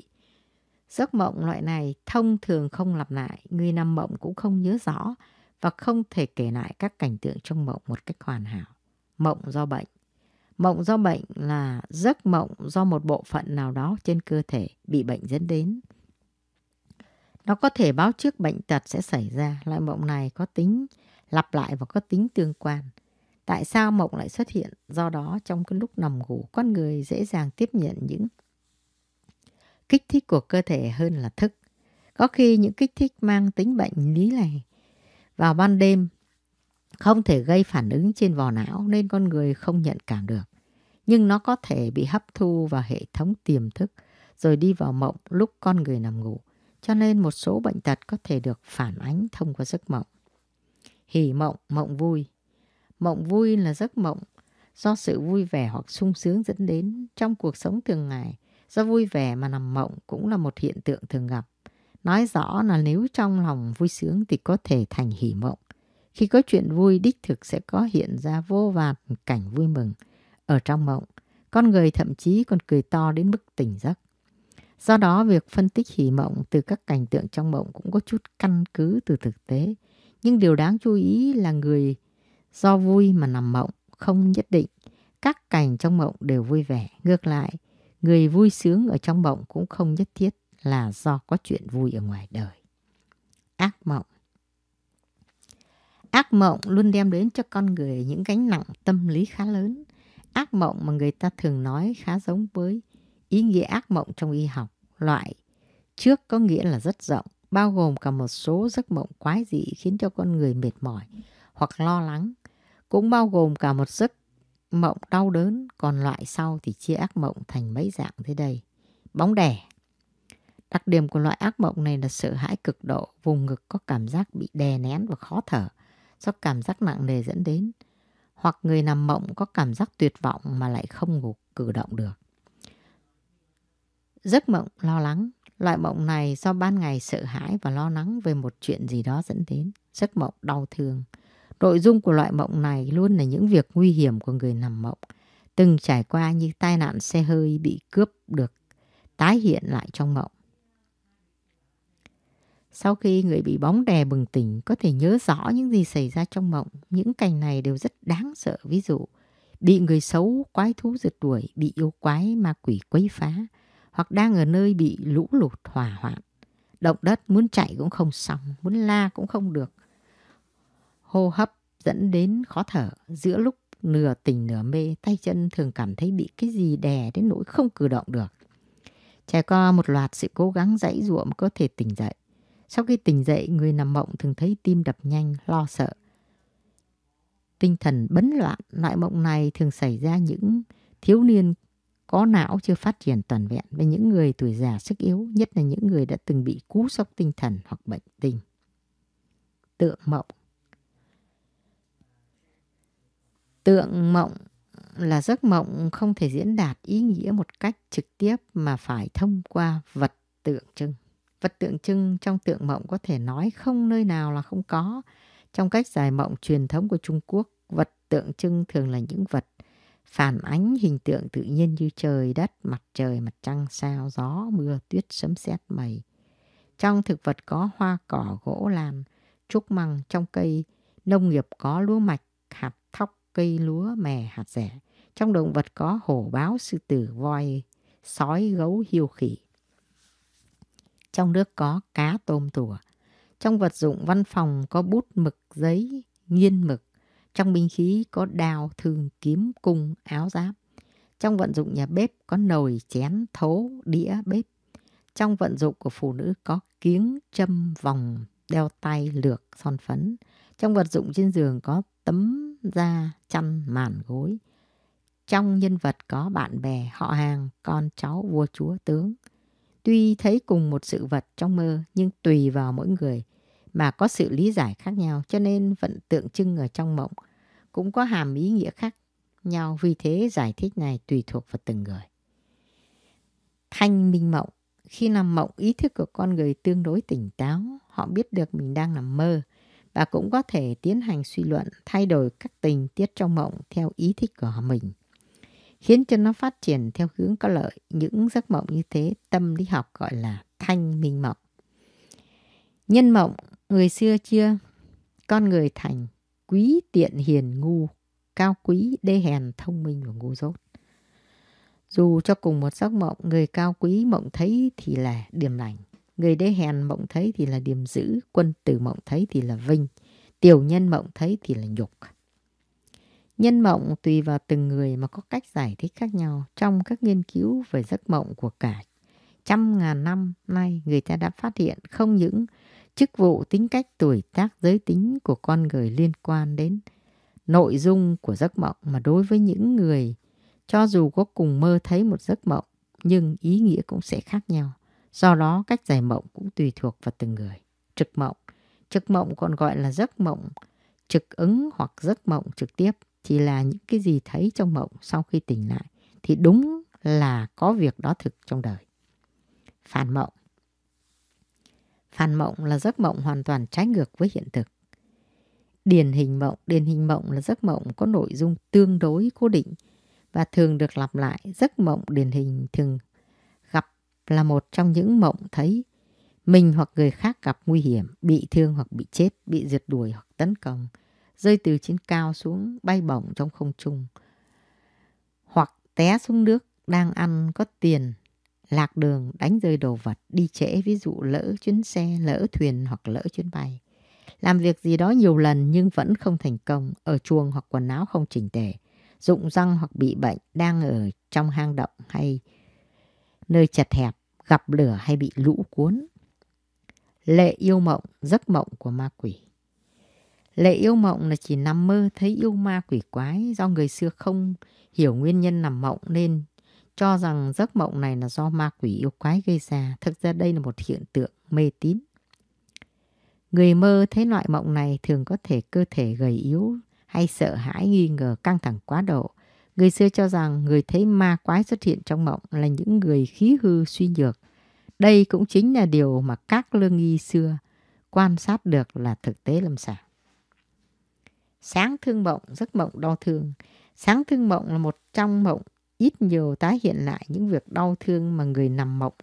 Giấc mộng loại này thông thường không lặp lại, người nằm mộng cũng không nhớ rõ và không thể kể lại các cảnh tượng trong mộng một cách hoàn hảo. Mộng do bệnh Mộng do bệnh là giấc mộng do một bộ phận nào đó trên cơ thể bị bệnh dẫn đến. Nó có thể báo trước bệnh tật sẽ xảy ra. Loại mộng này có tính lặp lại và có tính tương quan. Tại sao mộng lại xuất hiện? Do đó trong cái lúc nằm ngủ con người dễ dàng tiếp nhận những kích thích của cơ thể hơn là thức. Có khi những kích thích mang tính bệnh lý này vào ban đêm không thể gây phản ứng trên vỏ não nên con người không nhận cảm được. Nhưng nó có thể bị hấp thu vào hệ thống tiềm thức rồi đi vào mộng lúc con người nằm ngủ. Cho nên một số bệnh tật có thể được phản ánh thông qua giấc mộng. Hỉ mộng, mộng vui. Mộng vui là giấc mộng do sự vui vẻ hoặc sung sướng dẫn đến trong cuộc sống thường ngày. Do vui vẻ mà nằm mộng cũng là một hiện tượng thường gặp. Nói rõ là nếu trong lòng vui sướng thì có thể thành hỉ mộng. Khi có chuyện vui, đích thực sẽ có hiện ra vô vàn cảnh vui mừng. Ở trong mộng, con người thậm chí còn cười to đến mức tỉnh giấc. Do đó, việc phân tích hỉ mộng từ các cảnh tượng trong mộng cũng có chút căn cứ từ thực tế. Nhưng điều đáng chú ý là người do vui mà nằm mộng không nhất định. Các cảnh trong mộng đều vui vẻ. Ngược lại, người vui sướng ở trong mộng cũng không nhất thiết là do có chuyện vui ở ngoài đời. Ác mộng ác mộng luôn đem đến cho con người những gánh nặng tâm lý khá lớn ác mộng mà người ta thường nói khá giống với ý nghĩa ác mộng trong y học loại trước có nghĩa là rất rộng bao gồm cả một số giấc mộng quái dị khiến cho con người mệt mỏi hoặc lo lắng cũng bao gồm cả một giấc mộng đau đớn còn loại sau thì chia ác mộng thành mấy dạng thế đây bóng đẻ đặc điểm của loại ác mộng này là sợ hãi cực độ vùng ngực có cảm giác bị đè nén và khó thở do cảm giác nặng nề dẫn đến hoặc người nằm mộng có cảm giác tuyệt vọng mà lại không ngủ cử động được. Giấc mộng lo lắng Loại mộng này do ban ngày sợ hãi và lo lắng về một chuyện gì đó dẫn đến giấc mộng đau thương. Nội dung của loại mộng này luôn là những việc nguy hiểm của người nằm mộng, từng trải qua như tai nạn xe hơi bị cướp được tái hiện lại trong mộng. Sau khi người bị bóng đè bừng tỉnh có thể nhớ rõ những gì xảy ra trong mộng, những cảnh này đều rất đáng sợ. Ví dụ, bị người xấu quái thú rượt đuổi, bị yêu quái ma quỷ quấy phá, hoặc đang ở nơi bị lũ lụt hỏa hoạn. Động đất muốn chạy cũng không xong, muốn la cũng không được. Hô hấp dẫn đến khó thở, giữa lúc nửa tỉnh nửa mê, tay chân thường cảm thấy bị cái gì đè đến nỗi không cử động được. trải qua một loạt sự cố gắng dãy ruộng có thể tỉnh dậy. Sau khi tỉnh dậy, người nằm mộng thường thấy tim đập nhanh, lo sợ. Tinh thần bấn loạn, loại mộng này thường xảy ra những thiếu niên có não chưa phát triển toàn vẹn và những người tuổi già sức yếu, nhất là những người đã từng bị cú sốc tinh thần hoặc bệnh tình. Tượng mộng Tượng mộng là giấc mộng không thể diễn đạt ý nghĩa một cách trực tiếp mà phải thông qua vật tượng trưng. Vật tượng trưng trong tượng mộng có thể nói không nơi nào là không có. Trong cách giải mộng truyền thống của Trung Quốc, vật tượng trưng thường là những vật phản ánh hình tượng tự nhiên như trời, đất, mặt trời, mặt trăng, sao, gió, mưa, tuyết, sấm sét, mây. Trong thực vật có hoa cỏ, gỗ làm, trúc măng, trong cây, nông nghiệp có lúa mạch, hạt thóc, cây lúa, mè, hạt rẻ. Trong động vật có hổ báo, sư tử, voi, sói, gấu, hiêu khỉ trong nước có cá tôm tủa. Trong vật dụng văn phòng có bút mực, giấy, nghiên mực. Trong binh khí có đào, thương kiếm, cung, áo giáp. Trong vận dụng nhà bếp có nồi, chén, thố, đĩa, bếp. Trong vận dụng của phụ nữ có kiếng, châm, vòng, đeo tay, lược, son phấn. Trong vật dụng trên giường có tấm da, chăn, màn gối. Trong nhân vật có bạn bè, họ hàng, con cháu, vua chúa, tướng tuy thấy cùng một sự vật trong mơ nhưng tùy vào mỗi người mà có sự lý giải khác nhau cho nên vận tượng trưng ở trong mộng cũng có hàm ý nghĩa khác nhau vì thế giải thích này tùy thuộc vào từng người. Thanh minh mộng Khi nằm mộng ý thức của con người tương đối tỉnh táo họ biết được mình đang nằm mơ và cũng có thể tiến hành suy luận thay đổi các tình tiết trong mộng theo ý thích của mình khiến cho nó phát triển theo hướng có lợi. Những giấc mộng như thế tâm lý học gọi là thanh minh mộng. Nhân mộng người xưa chia con người thành quý tiện hiền ngu, cao quý đê hèn thông minh và ngu dốt. Dù cho cùng một giấc mộng, người cao quý mộng thấy thì là điềm lành. Người đê hèn mộng thấy thì là điềm dữ, quân tử mộng thấy thì là vinh, tiểu nhân mộng thấy thì là nhục. Nhân mộng tùy vào từng người mà có cách giải thích khác nhau. Trong các nghiên cứu về giấc mộng của cả trăm ngàn năm nay, người ta đã phát hiện không những chức vụ, tính cách, tuổi tác, giới tính của con người liên quan đến nội dung của giấc mộng mà đối với những người cho dù có cùng mơ thấy một giấc mộng nhưng ý nghĩa cũng sẽ khác nhau. Do đó cách giải mộng cũng tùy thuộc vào từng người. Trực mộng Trực mộng còn gọi là giấc mộng trực ứng hoặc giấc mộng trực tiếp chỉ là những cái gì thấy trong mộng sau khi tỉnh lại thì đúng là có việc đó thực trong đời. Phản mộng Phản mộng là giấc mộng hoàn toàn trái ngược với hiện thực. Điển hình mộng, điển hình mộng là giấc mộng có nội dung tương đối cố định và thường được lặp lại. Giấc mộng điển hình thường gặp là một trong những mộng thấy mình hoặc người khác gặp nguy hiểm, bị thương hoặc bị chết, bị giật đuổi hoặc tấn công, rơi từ trên cao xuống bay bổng trong không trung. Hoặc té xuống nước đang ăn có tiền, lạc đường đánh rơi đồ vật, đi trễ ví dụ lỡ chuyến xe, lỡ thuyền hoặc lỡ chuyến bay. Làm việc gì đó nhiều lần nhưng vẫn không thành công, ở chuồng hoặc quần áo không chỉnh tề, rụng răng hoặc bị bệnh đang ở trong hang động hay nơi chật hẹp, gặp lửa hay bị lũ cuốn. Lệ yêu mộng, giấc mộng của ma quỷ. Lệ yêu mộng là chỉ nằm mơ thấy yêu ma quỷ quái do người xưa không hiểu nguyên nhân nằm mộng nên cho rằng giấc mộng này là do ma quỷ yêu quái gây ra. Thực ra đây là một hiện tượng mê tín. Người mơ thấy loại mộng này thường có thể cơ thể gầy yếu hay sợ hãi nghi ngờ căng thẳng quá độ. Người xưa cho rằng người thấy ma quái xuất hiện trong mộng là những người khí hư suy nhược. Đây cũng chính là điều mà các lương y xưa quan sát được là thực tế lâm sàng. Sáng thương mộng, giấc mộng đau thương. Sáng thương mộng là một trong mộng ít nhiều tái hiện lại những việc đau thương mà người nằm mộng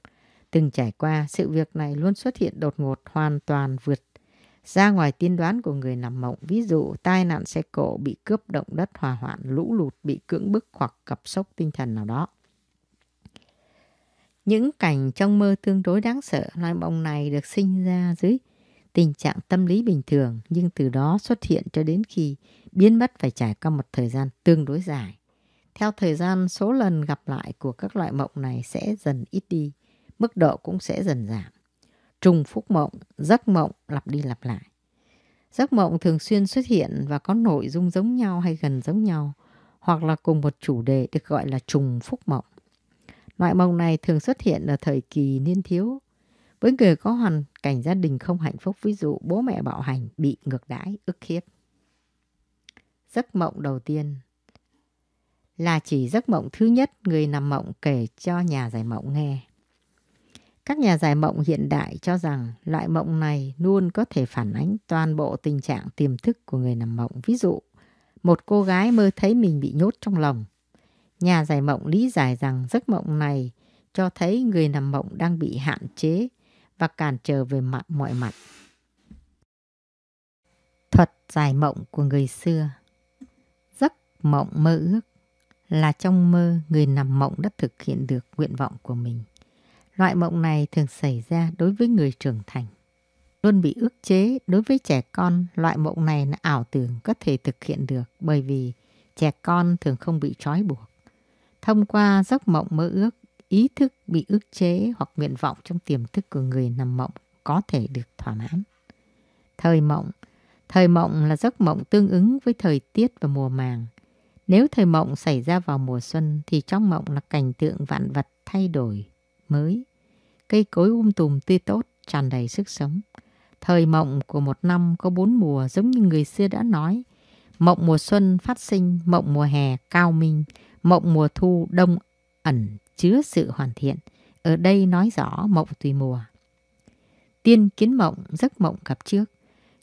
từng trải qua. Sự việc này luôn xuất hiện đột ngột hoàn toàn vượt ra ngoài tiên đoán của người nằm mộng. Ví dụ tai nạn xe cộ, bị cướp động đất, hỏa hoạn, lũ lụt, bị cưỡng bức hoặc cặp sốc tinh thần nào đó. Những cảnh trong mơ tương đối đáng sợ, loài mộng này được sinh ra dưới tình trạng tâm lý bình thường nhưng từ đó xuất hiện cho đến khi biến mất phải trải qua một thời gian tương đối dài. Theo thời gian, số lần gặp lại của các loại mộng này sẽ dần ít đi, mức độ cũng sẽ dần giảm. Trùng phúc mộng, giấc mộng lặp đi lặp lại. Giấc mộng thường xuyên xuất hiện và có nội dung giống nhau hay gần giống nhau, hoặc là cùng một chủ đề được gọi là trùng phúc mộng. Loại mộng này thường xuất hiện ở thời kỳ niên thiếu, với người có hoàn cảnh gia đình không hạnh phúc, ví dụ bố mẹ bạo hành, bị ngược đãi, ức hiếp. Giấc mộng đầu tiên là chỉ giấc mộng thứ nhất người nằm mộng kể cho nhà giải mộng nghe. Các nhà giải mộng hiện đại cho rằng loại mộng này luôn có thể phản ánh toàn bộ tình trạng tiềm thức của người nằm mộng. Ví dụ, một cô gái mơ thấy mình bị nhốt trong lồng. Nhà giải mộng lý giải rằng giấc mộng này cho thấy người nằm mộng đang bị hạn chế và cản trở về mặt mọi mặt. Thuật giải mộng của người xưa Giấc mộng mơ ước là trong mơ người nằm mộng đã thực hiện được nguyện vọng của mình. Loại mộng này thường xảy ra đối với người trưởng thành. Luôn bị ức chế đối với trẻ con, loại mộng này là ảo tưởng có thể thực hiện được bởi vì trẻ con thường không bị trói buộc. Thông qua giấc mộng mơ ước, ý thức bị ức chế hoặc nguyện vọng trong tiềm thức của người nằm mộng có thể được thỏa mãn. Thời mộng Thời mộng là giấc mộng tương ứng với thời tiết và mùa màng. Nếu thời mộng xảy ra vào mùa xuân thì trong mộng là cảnh tượng vạn vật thay đổi, mới. Cây cối um tùm tươi tốt, tràn đầy sức sống. Thời mộng của một năm có bốn mùa giống như người xưa đã nói. Mộng mùa xuân phát sinh, mộng mùa hè cao minh, mộng mùa thu đông ẩn chứa sự hoàn thiện. Ở đây nói rõ mộng tùy mùa. Tiên kiến mộng, giấc mộng gặp trước.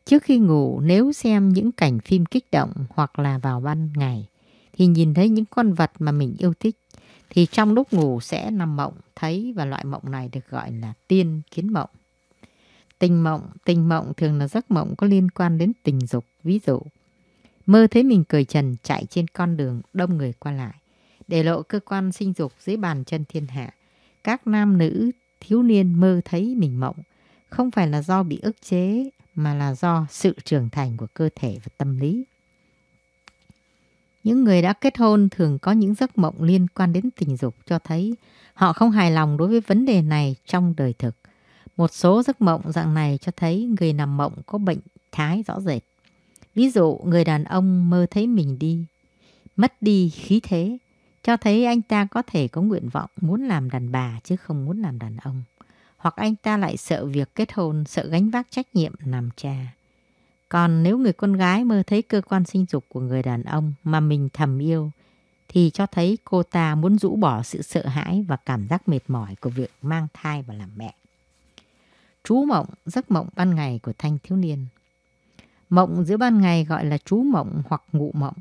Trước khi ngủ, nếu xem những cảnh phim kích động hoặc là vào ban ngày, thì nhìn thấy những con vật mà mình yêu thích, thì trong lúc ngủ sẽ nằm mộng thấy và loại mộng này được gọi là tiên kiến mộng. Tình mộng, tình mộng thường là giấc mộng có liên quan đến tình dục, ví dụ mơ thấy mình cười trần chạy trên con đường đông người qua lại để lộ cơ quan sinh dục dưới bàn chân thiên hạ. Các nam nữ thiếu niên mơ thấy mình mộng, không phải là do bị ức chế mà là do sự trưởng thành của cơ thể và tâm lý. Những người đã kết hôn thường có những giấc mộng liên quan đến tình dục cho thấy họ không hài lòng đối với vấn đề này trong đời thực. Một số giấc mộng dạng này cho thấy người nằm mộng có bệnh thái rõ rệt. Ví dụ, người đàn ông mơ thấy mình đi, mất đi khí thế, cho thấy anh ta có thể có nguyện vọng muốn làm đàn bà chứ không muốn làm đàn ông. Hoặc anh ta lại sợ việc kết hôn, sợ gánh vác trách nhiệm làm cha. Còn nếu người con gái mơ thấy cơ quan sinh dục của người đàn ông mà mình thầm yêu, thì cho thấy cô ta muốn rũ bỏ sự sợ hãi và cảm giác mệt mỏi của việc mang thai và làm mẹ. Chú mộng, giấc mộng ban ngày của thanh thiếu niên. Mộng giữa ban ngày gọi là chú mộng hoặc ngụ mộng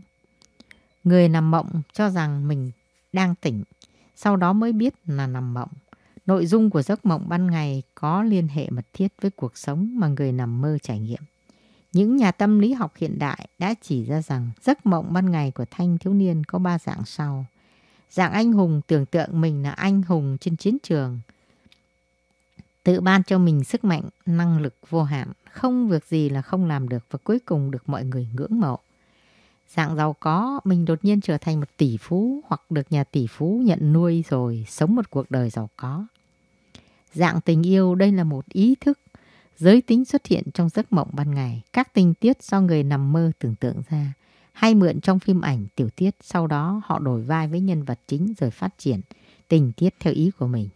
Người nằm mộng cho rằng mình đang tỉnh, sau đó mới biết là nằm mộng. Nội dung của giấc mộng ban ngày có liên hệ mật thiết với cuộc sống mà người nằm mơ trải nghiệm. Những nhà tâm lý học hiện đại đã chỉ ra rằng giấc mộng ban ngày của thanh thiếu niên có ba dạng sau. Dạng anh hùng tưởng tượng mình là anh hùng trên chiến trường. Tự ban cho mình sức mạnh, năng lực vô hạn, không việc gì là không làm được và cuối cùng được mọi người ngưỡng mộ dạng giàu có, mình đột nhiên trở thành một tỷ phú hoặc được nhà tỷ phú nhận nuôi rồi sống một cuộc đời giàu có. Dạng tình yêu đây là một ý thức, giới tính xuất hiện trong giấc mộng ban ngày, các tình tiết do người nằm mơ tưởng tượng ra, hay mượn trong phim ảnh tiểu tiết, sau đó họ đổi vai với nhân vật chính rồi phát triển tình tiết theo ý của mình.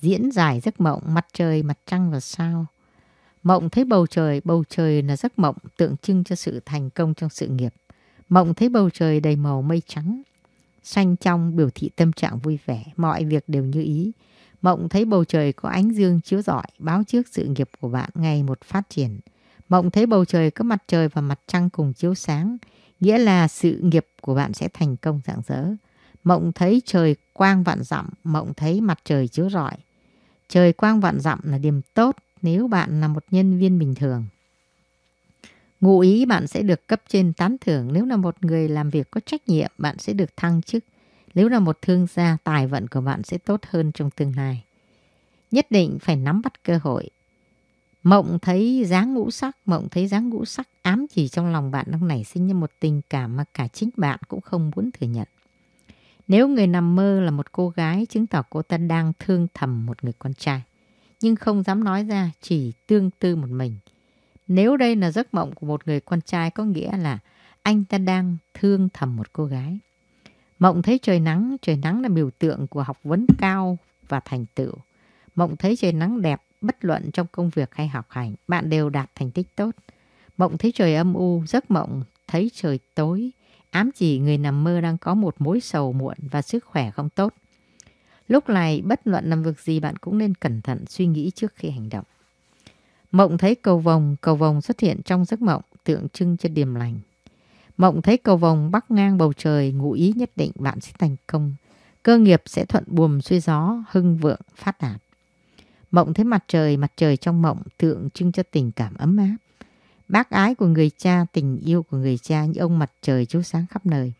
Diễn dài giấc mộng mặt trời, mặt trăng và sao – Mộng thấy bầu trời, bầu trời là giấc mộng tượng trưng cho sự thành công trong sự nghiệp. Mộng thấy bầu trời đầy màu mây trắng, xanh trong biểu thị tâm trạng vui vẻ, mọi việc đều như ý. Mộng thấy bầu trời có ánh dương chiếu rọi, báo trước sự nghiệp của bạn ngày một phát triển. Mộng thấy bầu trời có mặt trời và mặt trăng cùng chiếu sáng, nghĩa là sự nghiệp của bạn sẽ thành công rạng rỡ. Mộng thấy trời quang vạn dặm, mộng thấy mặt trời chiếu rọi. Trời quang vạn dặm là điểm tốt nếu bạn là một nhân viên bình thường. Ngụ ý bạn sẽ được cấp trên tán thưởng nếu là một người làm việc có trách nhiệm, bạn sẽ được thăng chức. Nếu là một thương gia, tài vận của bạn sẽ tốt hơn trong tương lai. Nhất định phải nắm bắt cơ hội. Mộng thấy dáng ngũ sắc, mộng thấy dáng ngũ sắc ám chỉ trong lòng bạn đang nảy sinh ra một tình cảm mà cả chính bạn cũng không muốn thừa nhận. Nếu người nằm mơ là một cô gái, chứng tỏ cô ta đang thương thầm một người con trai nhưng không dám nói ra, chỉ tương tư một mình. Nếu đây là giấc mộng của một người con trai có nghĩa là anh ta đang thương thầm một cô gái. Mộng thấy trời nắng, trời nắng là biểu tượng của học vấn cao và thành tựu. Mộng thấy trời nắng đẹp, bất luận trong công việc hay học hành, bạn đều đạt thành tích tốt. Mộng thấy trời âm u, giấc mộng thấy trời tối, ám chỉ người nằm mơ đang có một mối sầu muộn và sức khỏe không tốt. Lúc này bất luận làm việc gì bạn cũng nên cẩn thận suy nghĩ trước khi hành động. Mộng thấy cầu vồng, cầu vồng xuất hiện trong giấc mộng, tượng trưng cho điềm lành. Mộng thấy cầu vồng bắc ngang bầu trời, ngụ ý nhất định bạn sẽ thành công. Cơ nghiệp sẽ thuận buồm xuôi gió, hưng vượng, phát đạt. Mộng thấy mặt trời, mặt trời trong mộng tượng trưng cho tình cảm ấm áp. Bác ái của người cha, tình yêu của người cha như ông mặt trời chiếu sáng khắp nơi.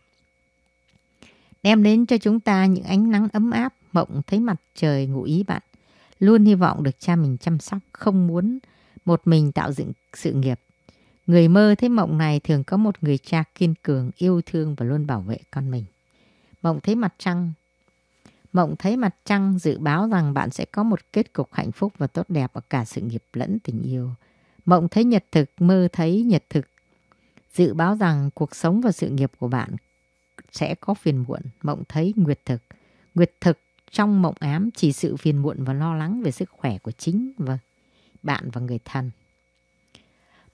Đem đến cho chúng ta những ánh nắng ấm áp mộng thấy mặt trời ngụ ý bạn. Luôn hy vọng được cha mình chăm sóc, không muốn một mình tạo dựng sự nghiệp. Người mơ thấy mộng này thường có một người cha kiên cường, yêu thương và luôn bảo vệ con mình. Mộng thấy mặt trăng Mộng thấy mặt trăng dự báo rằng bạn sẽ có một kết cục hạnh phúc và tốt đẹp ở cả sự nghiệp lẫn tình yêu. Mộng thấy nhật thực, mơ thấy nhật thực. Dự báo rằng cuộc sống và sự nghiệp của bạn sẽ có phiền muộn. Mộng thấy nguyệt thực. Nguyệt thực trong mộng ám chỉ sự phiền muộn và lo lắng về sức khỏe của chính và bạn và người thân.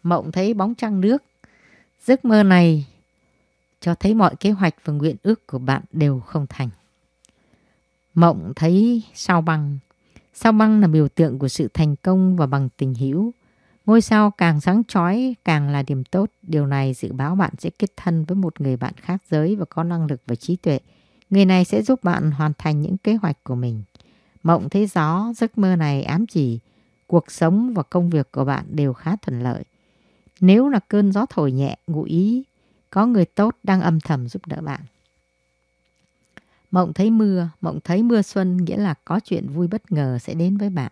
Mộng thấy bóng trăng nước. Giấc mơ này cho thấy mọi kế hoạch và nguyện ước của bạn đều không thành. Mộng thấy sao băng. Sao băng là biểu tượng của sự thành công và bằng tình hữu. Ngôi sao càng sáng chói càng là điểm tốt. Điều này dự báo bạn sẽ kết thân với một người bạn khác giới và có năng lực và trí tuệ Người này sẽ giúp bạn hoàn thành những kế hoạch của mình. Mộng thấy gió, giấc mơ này ám chỉ cuộc sống và công việc của bạn đều khá thuận lợi. Nếu là cơn gió thổi nhẹ, ngụ ý có người tốt đang âm thầm giúp đỡ bạn. Mộng thấy mưa, mộng thấy mưa xuân nghĩa là có chuyện vui bất ngờ sẽ đến với bạn.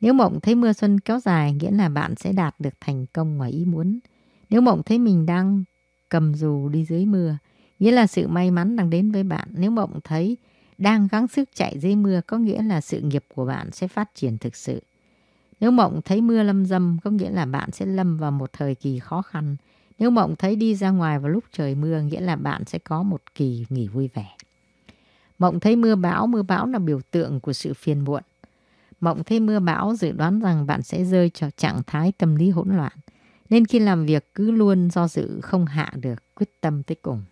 Nếu mộng thấy mưa xuân kéo dài nghĩa là bạn sẽ đạt được thành công ngoài ý muốn. Nếu mộng thấy mình đang cầm dù đi dưới mưa nghĩa là sự may mắn đang đến với bạn. Nếu mộng thấy đang gắng sức chạy dưới mưa có nghĩa là sự nghiệp của bạn sẽ phát triển thực sự. Nếu mộng thấy mưa lâm dâm có nghĩa là bạn sẽ lâm vào một thời kỳ khó khăn. Nếu mộng thấy đi ra ngoài vào lúc trời mưa nghĩa là bạn sẽ có một kỳ nghỉ vui vẻ. Mộng thấy mưa bão, mưa bão là biểu tượng của sự phiền muộn. Mộng thấy mưa bão dự đoán rằng bạn sẽ rơi vào trạng thái tâm lý hỗn loạn. Nên khi làm việc cứ luôn do dự không hạ được quyết tâm tới cùng.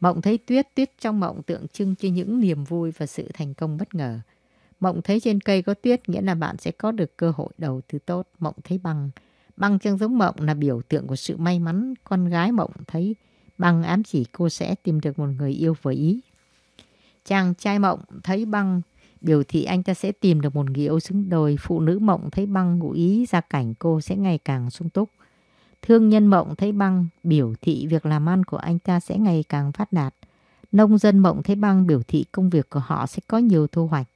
Mộng thấy tuyết, tuyết trong mộng tượng trưng cho những niềm vui và sự thành công bất ngờ. Mộng thấy trên cây có tuyết nghĩa là bạn sẽ có được cơ hội đầu tư tốt. Mộng thấy băng. Băng trong giống mộng là biểu tượng của sự may mắn. Con gái mộng thấy băng ám chỉ cô sẽ tìm được một người yêu với ý. Chàng trai mộng thấy băng biểu thị anh ta sẽ tìm được một người yêu xứng đôi. Phụ nữ mộng thấy băng ngụ ý gia cảnh cô sẽ ngày càng sung túc. Thương nhân Mộng Thấy Băng biểu thị việc làm ăn của anh ta sẽ ngày càng phát đạt. Nông dân Mộng Thấy Băng biểu thị công việc của họ sẽ có nhiều thu hoạch.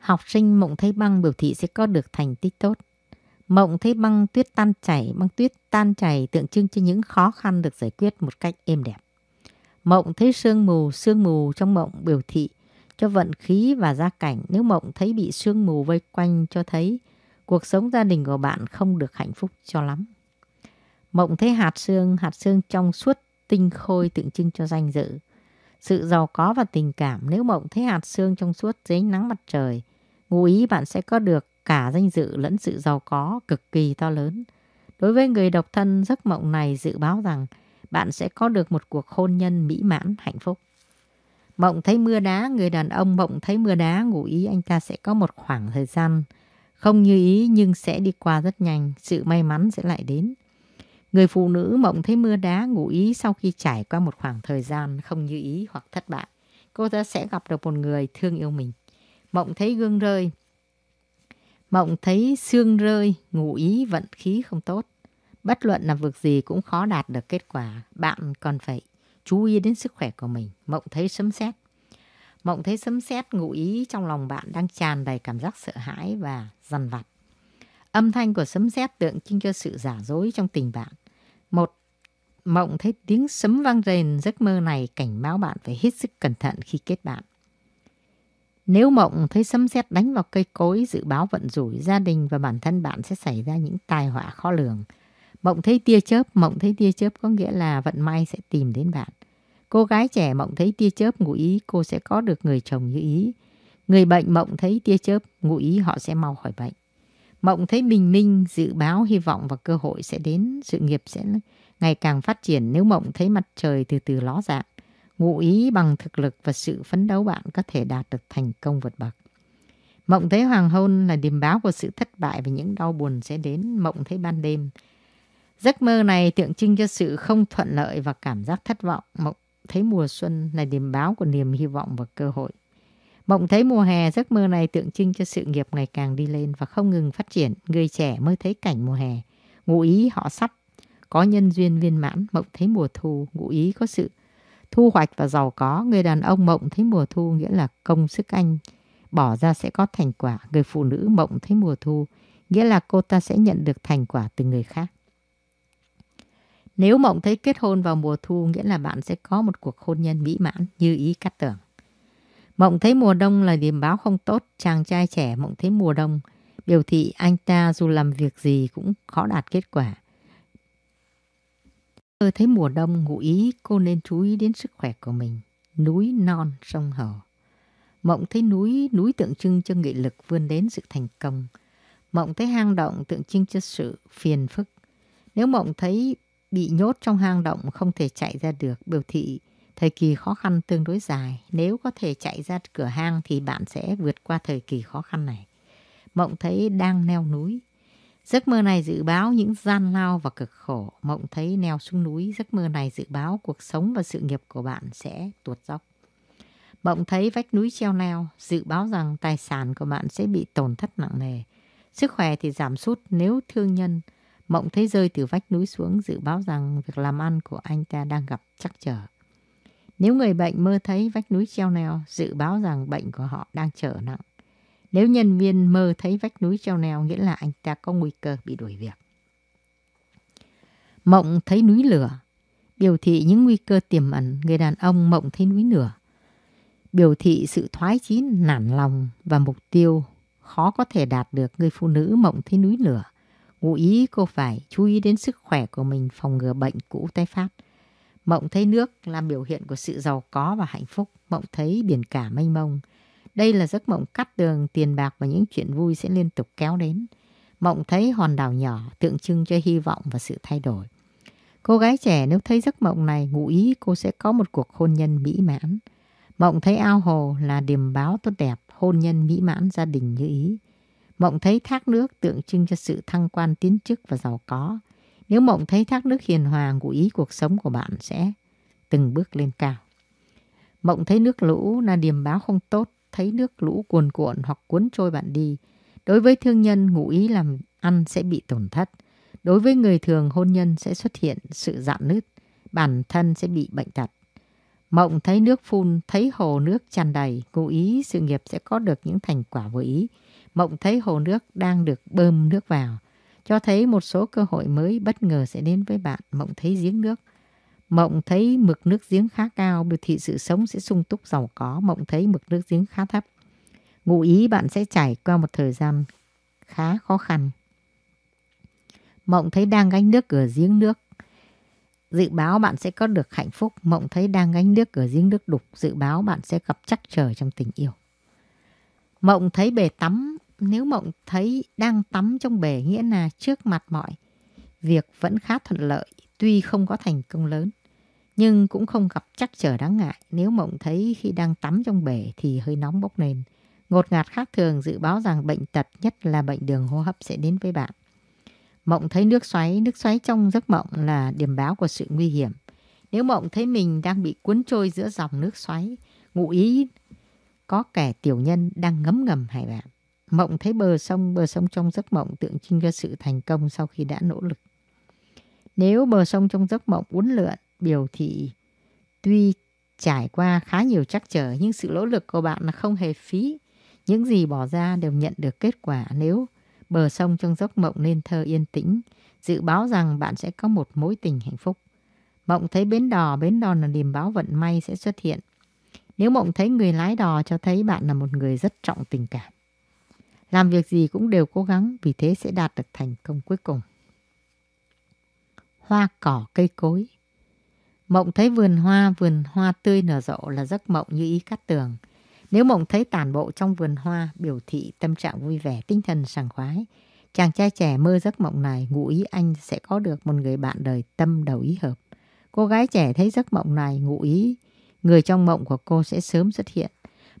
Học sinh Mộng Thấy Băng biểu thị sẽ có được thành tích tốt. Mộng thấy băng tuyết tan chảy, băng tuyết tan chảy tượng trưng cho những khó khăn được giải quyết một cách êm đẹp. Mộng thấy sương mù, sương mù trong mộng biểu thị cho vận khí và gia cảnh. Nếu mộng thấy bị sương mù vây quanh cho thấy cuộc sống gia đình của bạn không được hạnh phúc cho lắm. Mộng thấy hạt xương, hạt xương trong suốt tinh khôi tượng trưng cho danh dự, sự giàu có và tình cảm. Nếu mộng thấy hạt xương trong suốt dưới nắng mặt trời, ngụ ý bạn sẽ có được cả danh dự lẫn sự giàu có cực kỳ to lớn. Đối với người độc thân, giấc mộng này dự báo rằng bạn sẽ có được một cuộc hôn nhân mỹ mãn, hạnh phúc. Mộng thấy mưa đá, người đàn ông mộng thấy mưa đá, ngụ ý anh ta sẽ có một khoảng thời gian không như ý nhưng sẽ đi qua rất nhanh, sự may mắn sẽ lại đến. Người phụ nữ mộng thấy mưa đá ngủ ý sau khi trải qua một khoảng thời gian không như ý hoặc thất bại, cô ta sẽ gặp được một người thương yêu mình. Mộng thấy gương rơi, mộng thấy xương rơi, ngủ ý vận khí không tốt. Bất luận làm việc gì cũng khó đạt được kết quả, bạn còn phải chú ý đến sức khỏe của mình. Mộng thấy sấm sét, Mộng thấy sấm sét ngụ ý trong lòng bạn đang tràn đầy cảm giác sợ hãi và dằn vặt. Âm thanh của sấm sét tượng trưng cho sự giả dối trong tình bạn. Một mộng thấy tiếng sấm vang rền giấc mơ này cảnh báo bạn phải hết sức cẩn thận khi kết bạn. Nếu mộng thấy sấm sét đánh vào cây cối dự báo vận rủi gia đình và bản thân bạn sẽ xảy ra những tai họa khó lường. Mộng thấy tia chớp, mộng thấy tia chớp có nghĩa là vận may sẽ tìm đến bạn. Cô gái trẻ mộng thấy tia chớp ngụ ý cô sẽ có được người chồng như ý. Người bệnh mộng thấy tia chớp ngụ ý họ sẽ mau khỏi bệnh. Mộng thấy bình minh, dự báo, hy vọng và cơ hội sẽ đến, sự nghiệp sẽ ngày càng phát triển nếu mộng thấy mặt trời từ từ ló dạng. Ngụ ý bằng thực lực và sự phấn đấu bạn có thể đạt được thành công vượt bậc. Mộng thấy hoàng hôn là điềm báo của sự thất bại và những đau buồn sẽ đến. Mộng thấy ban đêm. Giấc mơ này tượng trưng cho sự không thuận lợi và cảm giác thất vọng. Mộng thấy mùa xuân là điểm báo của niềm hy vọng và cơ hội. Mộng thấy mùa hè, giấc mơ này tượng trưng cho sự nghiệp ngày càng đi lên và không ngừng phát triển. Người trẻ mới thấy cảnh mùa hè, ngụ ý họ sắp có nhân duyên viên mãn, mộng thấy mùa thu, ngụ ý có sự thu hoạch và giàu có. Người đàn ông mộng thấy mùa thu nghĩa là công sức anh bỏ ra sẽ có thành quả. Người phụ nữ mộng thấy mùa thu nghĩa là cô ta sẽ nhận được thành quả từ người khác. Nếu mộng thấy kết hôn vào mùa thu nghĩa là bạn sẽ có một cuộc hôn nhân mỹ mãn như ý cắt tưởng. Mộng thấy mùa đông là điềm báo không tốt, chàng trai trẻ mộng thấy mùa đông biểu thị anh ta dù làm việc gì cũng khó đạt kết quả. Tôi thấy mùa đông ngụ ý cô nên chú ý đến sức khỏe của mình, núi non sông hồ. Mộng thấy núi, núi tượng trưng cho nghị lực vươn đến sự thành công. Mộng thấy hang động tượng trưng cho sự phiền phức. Nếu mộng thấy bị nhốt trong hang động không thể chạy ra được biểu thị thời kỳ khó khăn tương đối dài. Nếu có thể chạy ra cửa hang thì bạn sẽ vượt qua thời kỳ khó khăn này. Mộng thấy đang leo núi. Giấc mơ này dự báo những gian lao và cực khổ. Mộng thấy neo xuống núi, giấc mơ này dự báo cuộc sống và sự nghiệp của bạn sẽ tuột dốc. Mộng thấy vách núi treo leo, dự báo rằng tài sản của bạn sẽ bị tổn thất nặng nề. Sức khỏe thì giảm sút nếu thương nhân Mộng thấy rơi từ vách núi xuống dự báo rằng việc làm ăn của anh ta đang gặp trắc trở. Nếu người bệnh mơ thấy vách núi treo neo, dự báo rằng bệnh của họ đang trở nặng. Nếu nhân viên mơ thấy vách núi treo neo, nghĩa là anh ta có nguy cơ bị đuổi việc. Mộng thấy núi lửa, biểu thị những nguy cơ tiềm ẩn. Người đàn ông mộng thấy núi lửa, biểu thị sự thoái chí nản lòng và mục tiêu khó có thể đạt được người phụ nữ mộng thấy núi lửa Ngụ ý cô phải chú ý đến sức khỏe của mình phòng ngừa bệnh cũ tái phát. Mộng thấy nước là biểu hiện của sự giàu có và hạnh phúc. Mộng thấy biển cả mênh mông. Đây là giấc mộng cắt đường, tiền bạc và những chuyện vui sẽ liên tục kéo đến. Mộng thấy hòn đảo nhỏ tượng trưng cho hy vọng và sự thay đổi. Cô gái trẻ nếu thấy giấc mộng này ngụ ý cô sẽ có một cuộc hôn nhân mỹ mãn. Mộng thấy ao hồ là điềm báo tốt đẹp, hôn nhân mỹ mãn gia đình như ý. Mộng thấy thác nước tượng trưng cho sự thăng quan tiến chức và giàu có. Nếu mộng thấy thác nước hiền hòa của ý cuộc sống của bạn sẽ từng bước lên cao. Mộng thấy nước lũ là điềm báo không tốt, thấy nước lũ cuồn cuộn hoặc cuốn trôi bạn đi. Đối với thương nhân, ngụ ý làm ăn sẽ bị tổn thất. Đối với người thường, hôn nhân sẽ xuất hiện sự dạn nứt, bản thân sẽ bị bệnh tật. Mộng thấy nước phun, thấy hồ nước tràn đầy, ngụ ý sự nghiệp sẽ có được những thành quả vừa ý. Mộng thấy hồ nước đang được bơm nước vào, cho thấy một số cơ hội mới bất ngờ sẽ đến với bạn. Mộng thấy giếng nước. Mộng thấy mực nước giếng khá cao, biểu thị sự sống sẽ sung túc giàu có. Mộng thấy mực nước giếng khá thấp. Ngụ ý bạn sẽ trải qua một thời gian khá khó khăn. Mộng thấy đang gánh nước ở giếng nước. Dự báo bạn sẽ có được hạnh phúc. Mộng thấy đang gánh nước ở giếng nước đục. Dự báo bạn sẽ gặp trắc trở trong tình yêu. Mộng thấy bể tắm, nếu mộng thấy đang tắm trong bể nghĩa là trước mặt mọi, việc vẫn khá thuận lợi, tuy không có thành công lớn. Nhưng cũng không gặp chắc trở đáng ngại nếu mộng thấy khi đang tắm trong bể thì hơi nóng bốc lên. Ngột ngạt khác thường dự báo rằng bệnh tật nhất là bệnh đường hô hấp sẽ đến với bạn. Mộng thấy nước xoáy, nước xoáy trong giấc mộng là điểm báo của sự nguy hiểm. Nếu mộng thấy mình đang bị cuốn trôi giữa dòng nước xoáy, ngụ ý có kẻ tiểu nhân đang ngấm ngầm hải bạn. Mộng thấy bờ sông, bờ sông trong giấc mộng tượng trưng cho sự thành công sau khi đã nỗ lực. Nếu bờ sông trong giấc mộng uốn lượn, biểu thị tuy trải qua khá nhiều trắc trở nhưng sự nỗ lực của bạn là không hề phí. Những gì bỏ ra đều nhận được kết quả nếu bờ sông trong giấc mộng nên thơ yên tĩnh, dự báo rằng bạn sẽ có một mối tình hạnh phúc. Mộng thấy bến đò, bến đò là điềm báo vận may sẽ xuất hiện. Nếu Mộng thấy người lái đò cho thấy bạn là một người rất trọng tình cảm. Làm việc gì cũng đều cố gắng vì thế sẽ đạt được thành công cuối cùng. Hoa cỏ cây cối Mộng thấy vườn hoa, vườn hoa tươi nở rộ là giấc mộng như ý cắt tường. Nếu mộng thấy tàn bộ trong vườn hoa, biểu thị tâm trạng vui vẻ, tinh thần sảng khoái. Chàng trai trẻ mơ giấc mộng này, ngụ ý anh sẽ có được một người bạn đời tâm đầu ý hợp. Cô gái trẻ thấy giấc mộng này, ngụ ý Người trong mộng của cô sẽ sớm xuất hiện.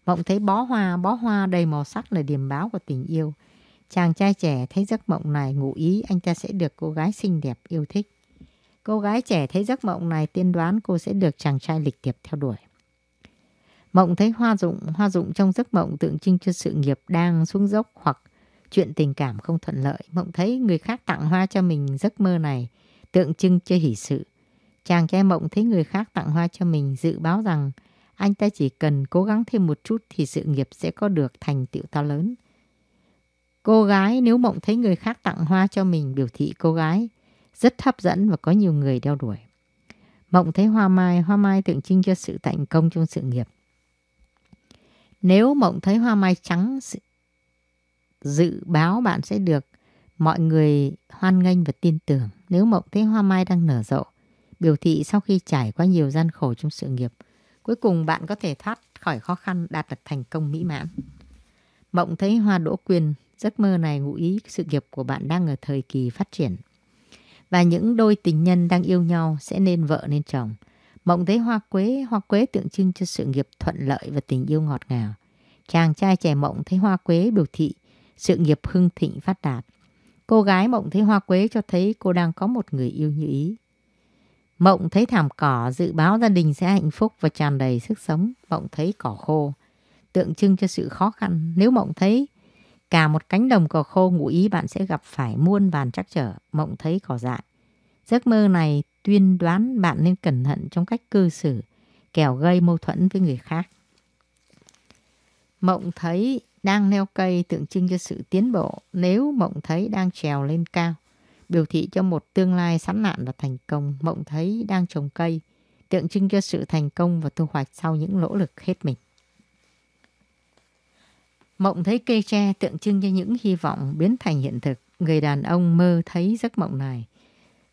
Mộng thấy bó hoa, bó hoa đầy màu sắc là điểm báo của tình yêu. Chàng trai trẻ thấy giấc mộng này ngụ ý anh ta sẽ được cô gái xinh đẹp yêu thích. Cô gái trẻ thấy giấc mộng này tiên đoán cô sẽ được chàng trai lịch thiệp theo đuổi. Mộng thấy hoa dụng, hoa dụng trong giấc mộng tượng trưng cho sự nghiệp đang xuống dốc hoặc chuyện tình cảm không thuận lợi. Mộng thấy người khác tặng hoa cho mình giấc mơ này tượng trưng cho hỷ sự. Chàng trai mộng thấy người khác tặng hoa cho mình dự báo rằng anh ta chỉ cần cố gắng thêm một chút thì sự nghiệp sẽ có được thành tựu to lớn. Cô gái nếu mộng thấy người khác tặng hoa cho mình biểu thị cô gái rất hấp dẫn và có nhiều người đeo đuổi. Mộng thấy hoa mai, hoa mai tượng trưng cho sự thành công trong sự nghiệp. Nếu mộng thấy hoa mai trắng, dự báo bạn sẽ được mọi người hoan nghênh và tin tưởng. Nếu mộng thấy hoa mai đang nở rộ, biểu thị sau khi trải qua nhiều gian khổ trong sự nghiệp, cuối cùng bạn có thể thoát khỏi khó khăn đạt được thành công mỹ mãn. Mộng thấy hoa đỗ quyền, giấc mơ này ngụ ý sự nghiệp của bạn đang ở thời kỳ phát triển. Và những đôi tình nhân đang yêu nhau sẽ nên vợ nên chồng. Mộng thấy hoa quế, hoa quế tượng trưng cho sự nghiệp thuận lợi và tình yêu ngọt ngào. Chàng trai trẻ mộng thấy hoa quế biểu thị sự nghiệp hưng thịnh phát đạt. Cô gái mộng thấy hoa quế cho thấy cô đang có một người yêu như ý. Mộng thấy thảm cỏ dự báo gia đình sẽ hạnh phúc và tràn đầy sức sống. Mộng thấy cỏ khô tượng trưng cho sự khó khăn. Nếu mộng thấy cả một cánh đồng cỏ khô ngụ ý bạn sẽ gặp phải muôn vàn trắc trở. Mộng thấy cỏ dại. Giấc mơ này tuyên đoán bạn nên cẩn thận trong cách cư xử, kẻo gây mâu thuẫn với người khác. Mộng thấy đang leo cây tượng trưng cho sự tiến bộ. Nếu mộng thấy đang trèo lên cao, biểu thị cho một tương lai sẵn nạn và thành công, mộng thấy đang trồng cây, tượng trưng cho sự thành công và thu hoạch sau những nỗ lực hết mình. Mộng thấy cây tre tượng trưng cho những hy vọng biến thành hiện thực. Người đàn ông mơ thấy giấc mộng này.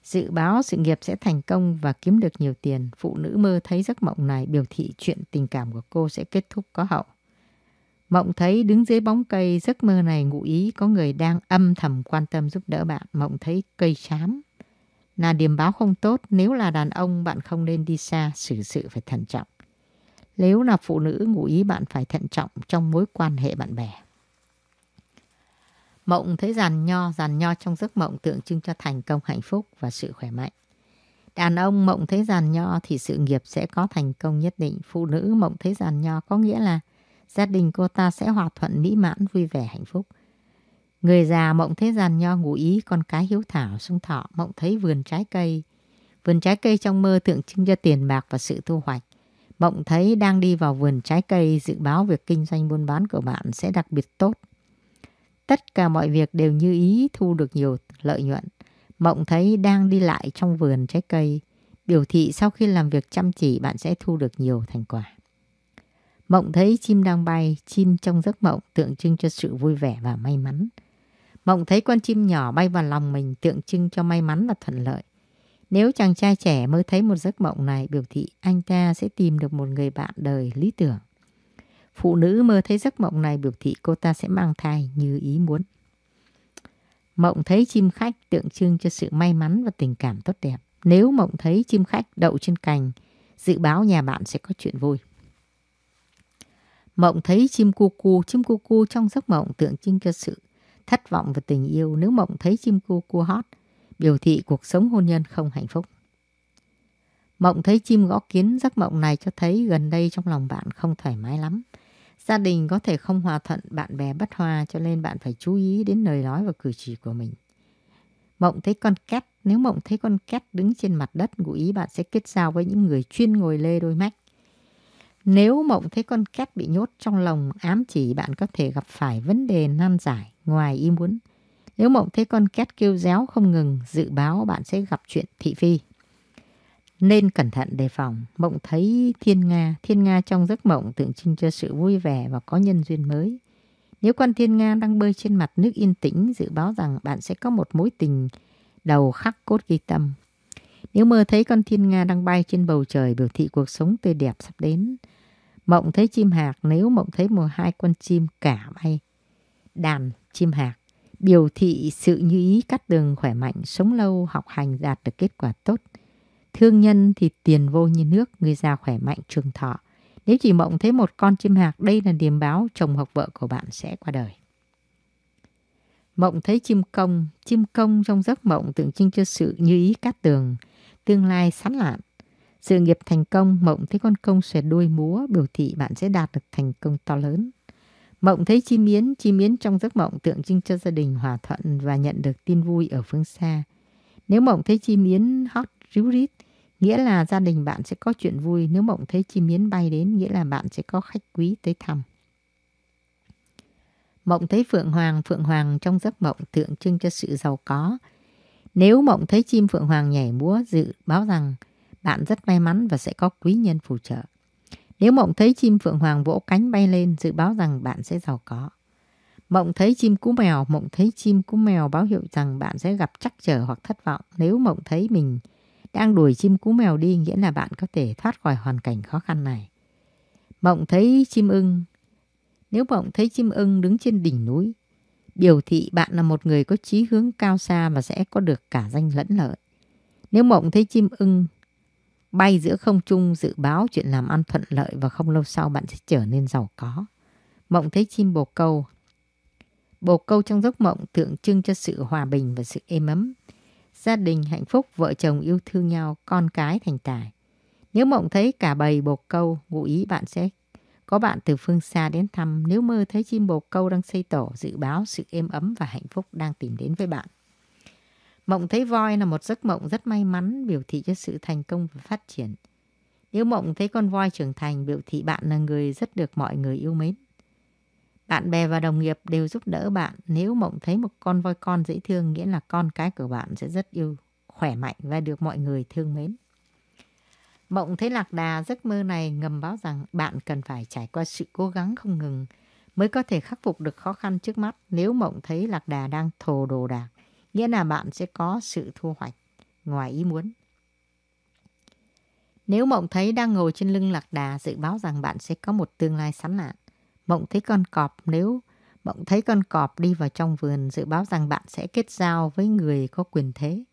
Dự báo sự nghiệp sẽ thành công và kiếm được nhiều tiền. Phụ nữ mơ thấy giấc mộng này biểu thị chuyện tình cảm của cô sẽ kết thúc có hậu. Mộng thấy đứng dưới bóng cây, giấc mơ này ngụ ý có người đang âm thầm quan tâm giúp đỡ bạn. Mộng thấy cây xám là điềm báo không tốt. Nếu là đàn ông, bạn không nên đi xa, xử sự phải thận trọng. Nếu là phụ nữ, ngụ ý bạn phải thận trọng trong mối quan hệ bạn bè. Mộng thấy giàn nho, giàn nho trong giấc mộng tượng trưng cho thành công, hạnh phúc và sự khỏe mạnh. Đàn ông mộng thấy giàn nho thì sự nghiệp sẽ có thành công nhất định. Phụ nữ mộng thấy giàn nho có nghĩa là gia đình cô ta sẽ hòa thuận mỹ mãn vui vẻ hạnh phúc. Người già mộng thấy giàn nho ngủ ý con cái hiếu thảo sung thọ mộng thấy vườn trái cây. Vườn trái cây trong mơ tượng trưng cho tiền bạc và sự thu hoạch. Mộng thấy đang đi vào vườn trái cây dự báo việc kinh doanh buôn bán của bạn sẽ đặc biệt tốt. Tất cả mọi việc đều như ý thu được nhiều lợi nhuận. Mộng thấy đang đi lại trong vườn trái cây. Biểu thị sau khi làm việc chăm chỉ bạn sẽ thu được nhiều thành quả. Mộng thấy chim đang bay, chim trong giấc mộng tượng trưng cho sự vui vẻ và may mắn. Mộng thấy con chim nhỏ bay vào lòng mình tượng trưng cho may mắn và thuận lợi. Nếu chàng trai trẻ mới thấy một giấc mộng này biểu thị anh ta sẽ tìm được một người bạn đời lý tưởng. Phụ nữ mơ thấy giấc mộng này biểu thị cô ta sẽ mang thai như ý muốn. Mộng thấy chim khách tượng trưng cho sự may mắn và tình cảm tốt đẹp. Nếu mộng thấy chim khách đậu trên cành, dự báo nhà bạn sẽ có chuyện vui. Mộng thấy chim cu cu, chim cu cu trong giấc mộng tượng trưng cho sự thất vọng và tình yêu nếu mộng thấy chim cu cu hót, biểu thị cuộc sống hôn nhân không hạnh phúc. Mộng thấy chim gõ kiến giấc mộng này cho thấy gần đây trong lòng bạn không thoải mái lắm. Gia đình có thể không hòa thuận, bạn bè bất hòa cho nên bạn phải chú ý đến lời nói và cử chỉ của mình. Mộng thấy con két, nếu mộng thấy con két đứng trên mặt đất, ngụ ý bạn sẽ kết giao với những người chuyên ngồi lê đôi mách. Nếu mộng thấy con két bị nhốt trong lồng ám chỉ bạn có thể gặp phải vấn đề nan giải ngoài ý muốn. Nếu mộng thấy con két kêu réo không ngừng, dự báo bạn sẽ gặp chuyện thị phi. Nên cẩn thận đề phòng, mộng thấy thiên Nga. Thiên Nga trong giấc mộng tượng trưng cho sự vui vẻ và có nhân duyên mới. Nếu con thiên Nga đang bơi trên mặt nước yên tĩnh, dự báo rằng bạn sẽ có một mối tình đầu khắc cốt ghi tâm. Nếu mơ thấy con thiên Nga đang bay trên bầu trời, biểu thị cuộc sống tươi đẹp sắp đến. Mộng thấy chim hạc nếu mộng thấy một hai con chim cả bay. Đàn chim hạc biểu thị sự như ý cắt đường khỏe mạnh, sống lâu, học hành đạt được kết quả tốt. Thương nhân thì tiền vô như nước, người già khỏe mạnh trường thọ. Nếu chỉ mộng thấy một con chim hạc, đây là điềm báo chồng hoặc vợ của bạn sẽ qua đời. Mộng thấy chim công, chim công trong giấc mộng tượng trưng cho sự như ý cát tường, tương lai sáng lạn, sự nghiệp thành công, Mộng thấy con công xòe đuôi múa, biểu thị bạn sẽ đạt được thành công to lớn. Mộng thấy chim miến, chim miến trong giấc mộng tượng trưng cho gia đình hòa thuận và nhận được tin vui ở phương xa. Nếu mộng thấy chim miến hót ríu rít, nghĩa là gia đình bạn sẽ có chuyện vui. Nếu mộng thấy chim miến bay đến, nghĩa là bạn sẽ có khách quý tới thăm. Mộng thấy phượng hoàng, phượng hoàng trong giấc mộng tượng trưng cho sự giàu có. Nếu mộng thấy chim phượng hoàng nhảy múa dự báo rằng bạn rất may mắn và sẽ có quý nhân phù trợ. Nếu mộng thấy chim phượng hoàng vỗ cánh bay lên, dự báo rằng bạn sẽ giàu có. Mộng thấy chim cú mèo, mộng thấy chim cú mèo báo hiệu rằng bạn sẽ gặp trắc trở hoặc thất vọng. Nếu mộng thấy mình đang đuổi chim cú mèo đi, nghĩa là bạn có thể thoát khỏi hoàn cảnh khó khăn này. Mộng thấy chim ưng. Nếu mộng thấy chim ưng đứng trên đỉnh núi, biểu thị bạn là một người có chí hướng cao xa và sẽ có được cả danh lẫn lợi. Nếu mộng thấy chim ưng bay giữa không trung dự báo chuyện làm ăn thuận lợi và không lâu sau bạn sẽ trở nên giàu có. Mộng thấy chim bồ câu. Bồ câu trong giấc mộng tượng trưng cho sự hòa bình và sự êm ấm. Gia đình hạnh phúc, vợ chồng yêu thương nhau, con cái thành tài. Nếu mộng thấy cả bầy bồ câu, ngụ ý bạn sẽ có bạn từ phương xa đến thăm. Nếu mơ thấy chim bồ câu đang xây tổ, dự báo sự êm ấm và hạnh phúc đang tìm đến với bạn. Mộng thấy voi là một giấc mộng rất may mắn biểu thị cho sự thành công và phát triển. Nếu mộng thấy con voi trưởng thành biểu thị bạn là người rất được mọi người yêu mến. Bạn bè và đồng nghiệp đều giúp đỡ bạn. Nếu mộng thấy một con voi con dễ thương nghĩa là con cái của bạn sẽ rất yêu, khỏe mạnh và được mọi người thương mến. Mộng thấy lạc đà giấc mơ này ngầm báo rằng bạn cần phải trải qua sự cố gắng không ngừng mới có thể khắc phục được khó khăn trước mắt nếu mộng thấy lạc đà đang thồ đồ đạc Nghĩa là bạn sẽ có sự thu hoạch ngoài ý muốn. Nếu mộng thấy đang ngồi trên lưng lạc đà, dự báo rằng bạn sẽ có một tương lai sẵn lạn. Mộng thấy con cọp, nếu mộng thấy con cọp đi vào trong vườn, dự báo rằng bạn sẽ kết giao với người có quyền thế.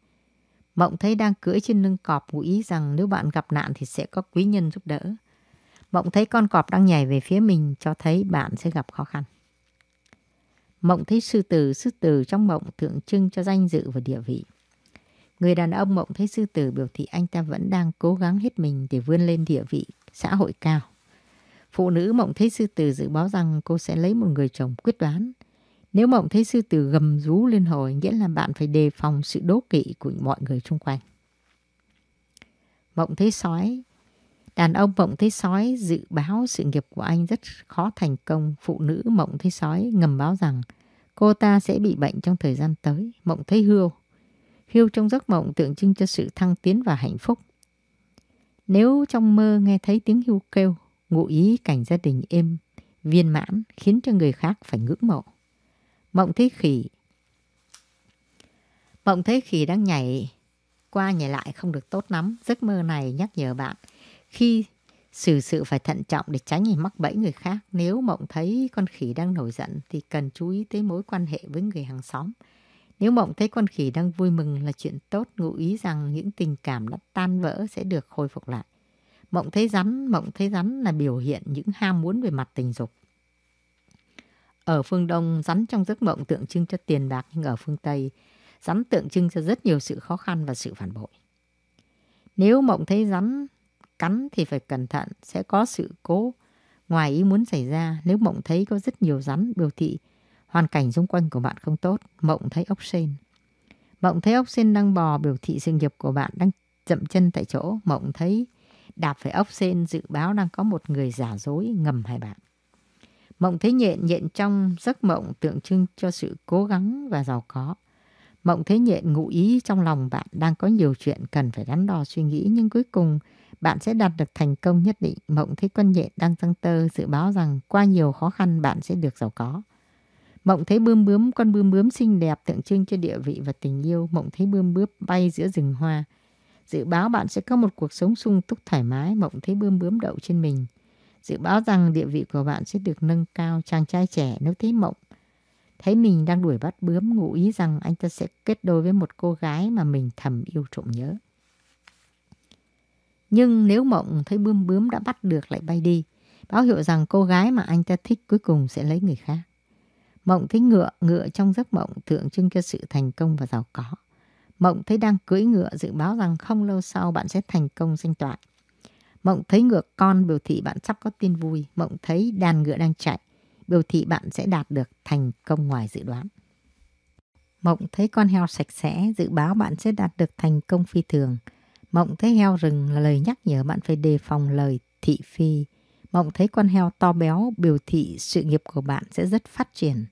Mộng thấy đang cưỡi trên lưng cọp, ngụ ý rằng nếu bạn gặp nạn thì sẽ có quý nhân giúp đỡ. Mộng thấy con cọp đang nhảy về phía mình, cho thấy bạn sẽ gặp khó khăn. Mộng thấy sư tử, sư tử trong mộng tượng trưng cho danh dự và địa vị. Người đàn ông mộng thấy sư tử biểu thị anh ta vẫn đang cố gắng hết mình để vươn lên địa vị xã hội cao. Phụ nữ mộng thấy sư tử dự báo rằng cô sẽ lấy một người chồng quyết đoán. Nếu mộng thấy sư tử gầm rú lên hồi, nghĩa là bạn phải đề phòng sự đố kỵ của mọi người xung quanh. Mộng thấy sói Đàn ông mộng thấy sói dự báo sự nghiệp của anh rất khó thành công. Phụ nữ mộng thấy sói ngầm báo rằng cô ta sẽ bị bệnh trong thời gian tới. Mộng thấy hươu. Hươu trong giấc mộng tượng trưng cho sự thăng tiến và hạnh phúc. Nếu trong mơ nghe thấy tiếng hươu kêu, ngụ ý cảnh gia đình êm, viên mãn khiến cho người khác phải ngưỡng mộ. Mộng thấy khỉ Mộng thấy khỉ đang nhảy qua nhảy lại không được tốt lắm. Giấc mơ này nhắc nhở bạn khi xử sự phải thận trọng để tránh hình mắc bẫy người khác. Nếu mộng thấy con khỉ đang nổi giận thì cần chú ý tới mối quan hệ với người hàng xóm. Nếu mộng thấy con khỉ đang vui mừng là chuyện tốt, ngụ ý rằng những tình cảm đã tan vỡ sẽ được khôi phục lại. Mộng thấy rắn, mộng thấy rắn là biểu hiện những ham muốn về mặt tình dục. Ở phương Đông, rắn trong giấc mộng tượng trưng cho tiền bạc, nhưng ở phương Tây, rắn tượng trưng cho rất nhiều sự khó khăn và sự phản bội. Nếu mộng thấy rắn cắn thì phải cẩn thận, sẽ có sự cố ngoài ý muốn xảy ra nếu mộng thấy có rất nhiều rắn biểu thị hoàn cảnh xung quanh của bạn không tốt, mộng thấy ốc sên. Mộng thấy ốc sên đang bò biểu thị sự nghiệp của bạn đang chậm chân tại chỗ, mộng thấy đạp phải ốc sên dự báo đang có một người giả dối ngầm hại bạn. Mộng thấy nhện nhện trong giấc mộng tượng trưng cho sự cố gắng và giàu có. Mộng thấy nhện ngụ ý trong lòng bạn đang có nhiều chuyện cần phải đắn đo suy nghĩ nhưng cuối cùng bạn sẽ đạt được thành công nhất định. Mộng thấy quân nhện đang tăng tơ dự báo rằng qua nhiều khó khăn bạn sẽ được giàu có. Mộng thấy bươm bướm, con bươm bướm xinh đẹp tượng trưng cho địa vị và tình yêu. Mộng thấy bươm bướm bay giữa rừng hoa. Dự báo bạn sẽ có một cuộc sống sung túc thoải mái. Mộng thấy bươm bướm đậu trên mình. Dự báo rằng địa vị của bạn sẽ được nâng cao. Chàng trai trẻ nếu thấy mộng, thấy mình đang đuổi bắt bướm ngụ ý rằng anh ta sẽ kết đôi với một cô gái mà mình thầm yêu trộm nhớ. Nhưng nếu mộng thấy bướm bướm đã bắt được lại bay đi, báo hiệu rằng cô gái mà anh ta thích cuối cùng sẽ lấy người khác. Mộng thấy ngựa, ngựa trong giấc mộng tượng trưng cho sự thành công và giàu có. Mộng thấy đang cưỡi ngựa dự báo rằng không lâu sau bạn sẽ thành công danh toại. Mộng thấy ngựa con biểu thị bạn sắp có tin vui. Mộng thấy đàn ngựa đang chạy, biểu thị bạn sẽ đạt được thành công ngoài dự đoán. Mộng thấy con heo sạch sẽ, dự báo bạn sẽ đạt được thành công phi thường. Mộng thấy heo rừng là lời nhắc nhở bạn phải đề phòng lời thị phi. Mộng thấy con heo to béo biểu thị sự nghiệp của bạn sẽ rất phát triển.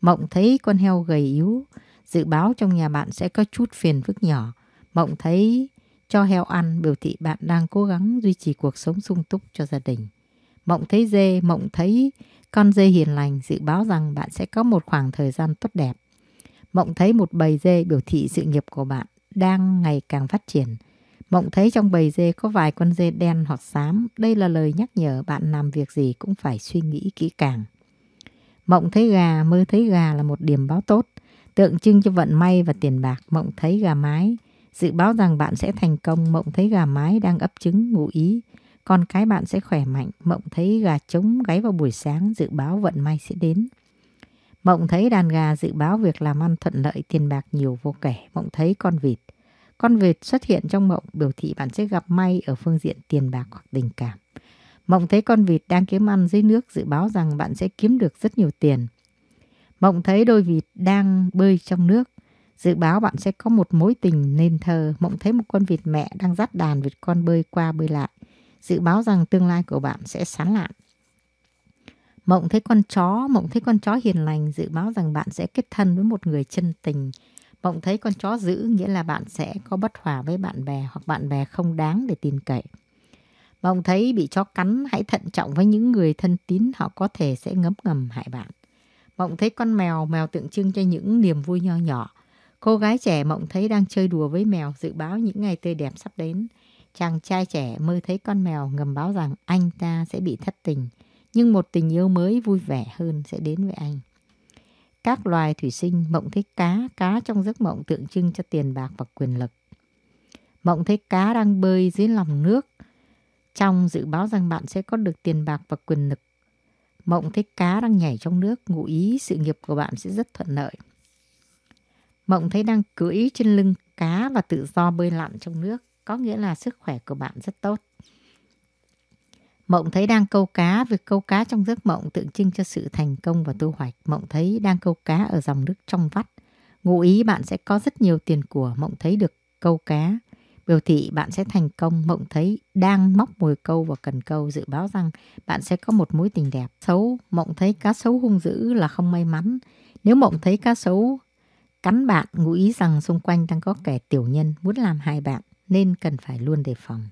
Mộng thấy con heo gầy yếu, dự báo trong nhà bạn sẽ có chút phiền phức nhỏ. Mộng thấy cho heo ăn biểu thị bạn đang cố gắng duy trì cuộc sống sung túc cho gia đình. Mộng thấy dê, mộng thấy con dê hiền lành dự báo rằng bạn sẽ có một khoảng thời gian tốt đẹp. Mộng thấy một bầy dê biểu thị sự nghiệp của bạn đang ngày càng phát triển. Mộng thấy trong bầy dê có vài con dê đen hoặc xám. Đây là lời nhắc nhở bạn làm việc gì cũng phải suy nghĩ kỹ càng. Mộng thấy gà, mơ thấy gà là một điểm báo tốt, tượng trưng cho vận may và tiền bạc. Mộng thấy gà mái, dự báo rằng bạn sẽ thành công. Mộng thấy gà mái đang ấp trứng, ngụ ý. Con cái bạn sẽ khỏe mạnh. Mộng thấy gà trống gáy vào buổi sáng, dự báo vận may sẽ đến. Mộng thấy đàn gà dự báo việc làm ăn thuận lợi tiền bạc nhiều vô kể. Mộng thấy con vịt con vịt xuất hiện trong mộng biểu thị bạn sẽ gặp may ở phương diện tiền bạc hoặc tình cảm. Mộng thấy con vịt đang kiếm ăn dưới nước dự báo rằng bạn sẽ kiếm được rất nhiều tiền. Mộng thấy đôi vịt đang bơi trong nước dự báo bạn sẽ có một mối tình nên thơ. Mộng thấy một con vịt mẹ đang dắt đàn vịt con bơi qua bơi lại dự báo rằng tương lai của bạn sẽ sáng lạn. Mộng thấy con chó, mộng thấy con chó hiền lành dự báo rằng bạn sẽ kết thân với một người chân tình mộng thấy con chó dữ nghĩa là bạn sẽ có bất hòa với bạn bè hoặc bạn bè không đáng để tin cậy. Mộng thấy bị chó cắn hãy thận trọng với những người thân tín họ có thể sẽ ngấm ngầm hại bạn. Mộng thấy con mèo, mèo tượng trưng cho những niềm vui nho nhỏ. Cô gái trẻ mộng thấy đang chơi đùa với mèo dự báo những ngày tươi đẹp sắp đến. Chàng trai trẻ mơ thấy con mèo ngầm báo rằng anh ta sẽ bị thất tình, nhưng một tình yêu mới vui vẻ hơn sẽ đến với anh. Các loài thủy sinh mộng thấy cá, cá trong giấc mộng tượng trưng cho tiền bạc và quyền lực. Mộng thấy cá đang bơi dưới lòng nước. Trong dự báo rằng bạn sẽ có được tiền bạc và quyền lực. Mộng thấy cá đang nhảy trong nước, ngụ ý sự nghiệp của bạn sẽ rất thuận lợi. Mộng thấy đang cưỡi trên lưng cá và tự do bơi lặn trong nước, có nghĩa là sức khỏe của bạn rất tốt. Mộng thấy đang câu cá, việc câu cá trong giấc mộng tượng trưng cho sự thành công và tu hoạch. Mộng thấy đang câu cá ở dòng nước trong vắt. Ngụ ý bạn sẽ có rất nhiều tiền của, mộng thấy được câu cá. Biểu thị bạn sẽ thành công, mộng thấy đang móc mồi câu và cần câu dự báo rằng bạn sẽ có một mối tình đẹp. Xấu, mộng thấy cá xấu hung dữ là không may mắn. Nếu mộng thấy cá xấu cắn bạn, ngụ ý rằng xung quanh đang có kẻ tiểu nhân muốn làm hại bạn nên cần phải luôn đề phòng.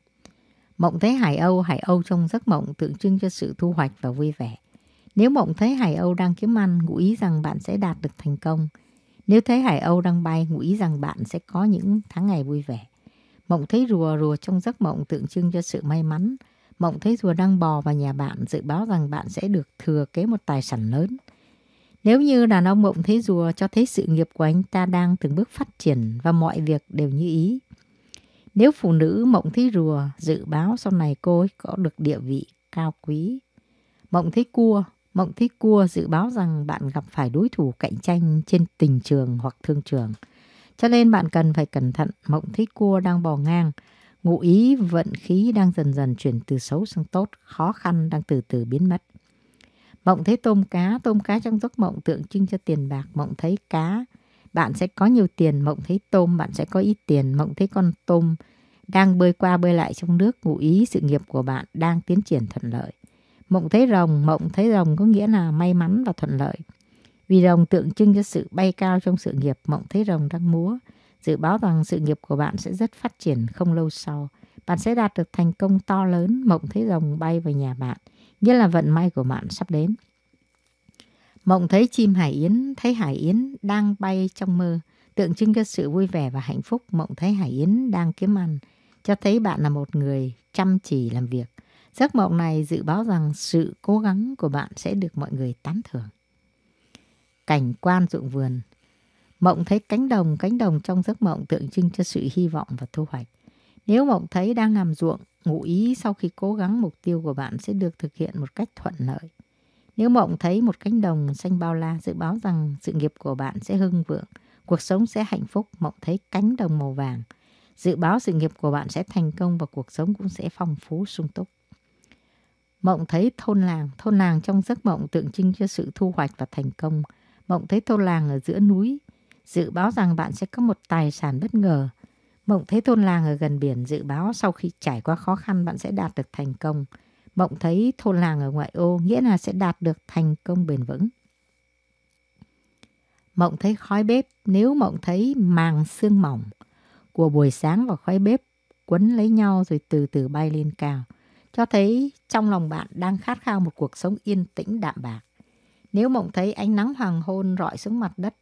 Mộng thấy hải âu, hải âu trong giấc mộng tượng trưng cho sự thu hoạch và vui vẻ. Nếu mộng thấy hải âu đang kiếm ăn, ngụ ý rằng bạn sẽ đạt được thành công. Nếu thấy hải âu đang bay, ngụ ý rằng bạn sẽ có những tháng ngày vui vẻ. Mộng thấy rùa, rùa trong giấc mộng tượng trưng cho sự may mắn. Mộng thấy rùa đang bò vào nhà bạn, dự báo rằng bạn sẽ được thừa kế một tài sản lớn. Nếu như đàn ông mộng thấy rùa cho thấy sự nghiệp của anh ta đang từng bước phát triển và mọi việc đều như ý, nếu phụ nữ Mộng Thí Rùa dự báo sau này cô ấy có được địa vị cao quý. Mộng Thí Cua Mộng Thí Cua dự báo rằng bạn gặp phải đối thủ cạnh tranh trên tình trường hoặc thương trường. Cho nên bạn cần phải cẩn thận Mộng Thí Cua đang bò ngang. Ngụ ý vận khí đang dần dần chuyển từ xấu sang tốt, khó khăn đang từ từ biến mất. Mộng thấy tôm cá, tôm cá trong giấc mộng tượng trưng cho tiền bạc. Mộng thấy cá bạn sẽ có nhiều tiền mộng thấy tôm bạn sẽ có ít tiền mộng thấy con tôm đang bơi qua bơi lại trong nước ngụ ý sự nghiệp của bạn đang tiến triển thuận lợi mộng thấy rồng mộng thấy rồng có nghĩa là may mắn và thuận lợi vì rồng tượng trưng cho sự bay cao trong sự nghiệp mộng thấy rồng đang múa dự báo rằng sự nghiệp của bạn sẽ rất phát triển không lâu sau bạn sẽ đạt được thành công to lớn mộng thấy rồng bay vào nhà bạn nghĩa là vận may của bạn sắp đến Mộng thấy chim Hải Yến, thấy Hải Yến đang bay trong mơ, tượng trưng cho sự vui vẻ và hạnh phúc. Mộng thấy Hải Yến đang kiếm ăn, cho thấy bạn là một người chăm chỉ làm việc. Giấc mộng này dự báo rằng sự cố gắng của bạn sẽ được mọi người tán thưởng. Cảnh quan ruộng vườn Mộng thấy cánh đồng, cánh đồng trong giấc mộng tượng trưng cho sự hy vọng và thu hoạch. Nếu mộng thấy đang làm ruộng, ngụ ý sau khi cố gắng mục tiêu của bạn sẽ được thực hiện một cách thuận lợi. Nếu mộng thấy một cánh đồng xanh bao la, dự báo rằng sự nghiệp của bạn sẽ hưng vượng, cuộc sống sẽ hạnh phúc. Mộng thấy cánh đồng màu vàng, dự báo sự nghiệp của bạn sẽ thành công và cuộc sống cũng sẽ phong phú sung túc. Mộng thấy thôn làng, thôn làng trong giấc mộng tượng trưng cho sự thu hoạch và thành công. Mộng thấy thôn làng ở giữa núi, dự báo rằng bạn sẽ có một tài sản bất ngờ. Mộng thấy thôn làng ở gần biển, dự báo sau khi trải qua khó khăn bạn sẽ đạt được thành công mộng thấy thôn làng ở ngoại ô nghĩa là sẽ đạt được thành công bền vững. Mộng thấy khói bếp nếu mộng thấy màng xương mỏng của buổi sáng và khói bếp quấn lấy nhau rồi từ từ bay lên cao cho thấy trong lòng bạn đang khát khao một cuộc sống yên tĩnh đạm bạc. Nếu mộng thấy ánh nắng hoàng hôn rọi xuống mặt đất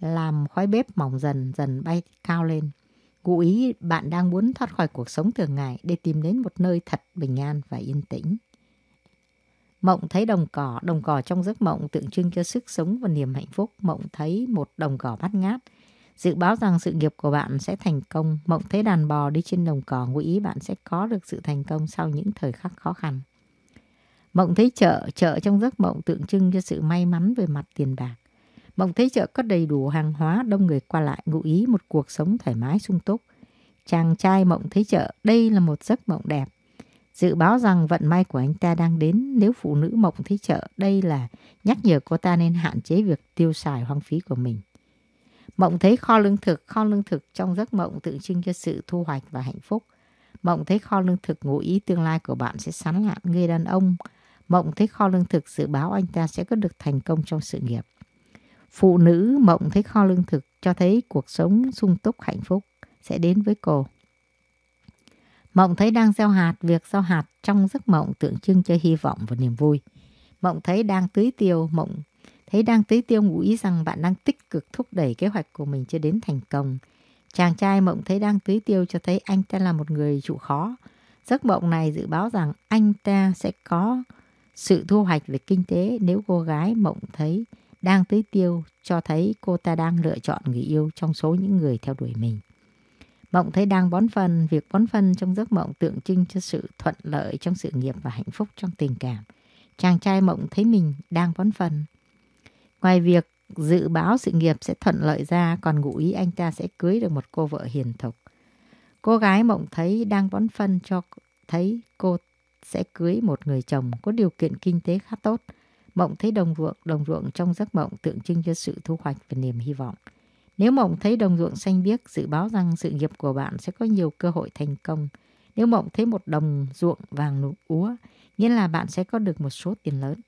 làm khói bếp mỏng dần dần bay cao lên Ngụ ý bạn đang muốn thoát khỏi cuộc sống thường ngày để tìm đến một nơi thật bình an và yên tĩnh. Mộng thấy đồng cỏ, đồng cỏ trong giấc mộng tượng trưng cho sức sống và niềm hạnh phúc. Mộng thấy một đồng cỏ bát ngát, dự báo rằng sự nghiệp của bạn sẽ thành công. Mộng thấy đàn bò đi trên đồng cỏ, ngụ ý bạn sẽ có được sự thành công sau những thời khắc khó khăn. Mộng thấy chợ, chợ trong giấc mộng tượng trưng cho sự may mắn về mặt tiền bạc. Mộng thấy chợ có đầy đủ hàng hóa đông người qua lại ngụ ý một cuộc sống thoải mái sung túc. Chàng trai mộng thấy chợ đây là một giấc mộng đẹp. Dự báo rằng vận may của anh ta đang đến nếu phụ nữ mộng thấy chợ đây là nhắc nhở cô ta nên hạn chế việc tiêu xài hoang phí của mình. Mộng thấy kho lương thực, kho lương thực trong giấc mộng tượng trưng cho sự thu hoạch và hạnh phúc. Mộng thấy kho lương thực ngụ ý tương lai của bạn sẽ sáng lạn người đàn ông. Mộng thấy kho lương thực dự báo anh ta sẽ có được thành công trong sự nghiệp. Phụ nữ mộng thấy kho lương thực cho thấy cuộc sống sung túc hạnh phúc sẽ đến với cô. Mộng thấy đang gieo hạt, việc gieo hạt trong giấc mộng tượng trưng cho hy vọng và niềm vui. Mộng thấy đang tưới tiêu, mộng thấy đang tưới tiêu ngụ ý rằng bạn đang tích cực thúc đẩy kế hoạch của mình cho đến thành công. Chàng trai mộng thấy đang tưới tiêu cho thấy anh ta là một người chịu khó. Giấc mộng này dự báo rằng anh ta sẽ có sự thu hoạch về kinh tế nếu cô gái mộng thấy đang tưới tiêu cho thấy cô ta đang lựa chọn người yêu trong số những người theo đuổi mình. Mộng thấy đang bón phân, việc bón phân trong giấc mộng tượng trưng cho sự thuận lợi trong sự nghiệp và hạnh phúc trong tình cảm. Chàng trai mộng thấy mình đang bón phân. Ngoài việc dự báo sự nghiệp sẽ thuận lợi ra, còn ngụ ý anh ta sẽ cưới được một cô vợ hiền thục. Cô gái mộng thấy đang bón phân cho thấy cô sẽ cưới một người chồng có điều kiện kinh tế khá tốt – Mộng thấy đồng ruộng, đồng ruộng trong giấc mộng tượng trưng cho sự thu hoạch và niềm hy vọng. Nếu mộng thấy đồng ruộng xanh biếc, dự báo rằng sự nghiệp của bạn sẽ có nhiều cơ hội thành công. Nếu mộng thấy một đồng ruộng vàng nụ úa, nghĩa là bạn sẽ có được một số tiền lớn.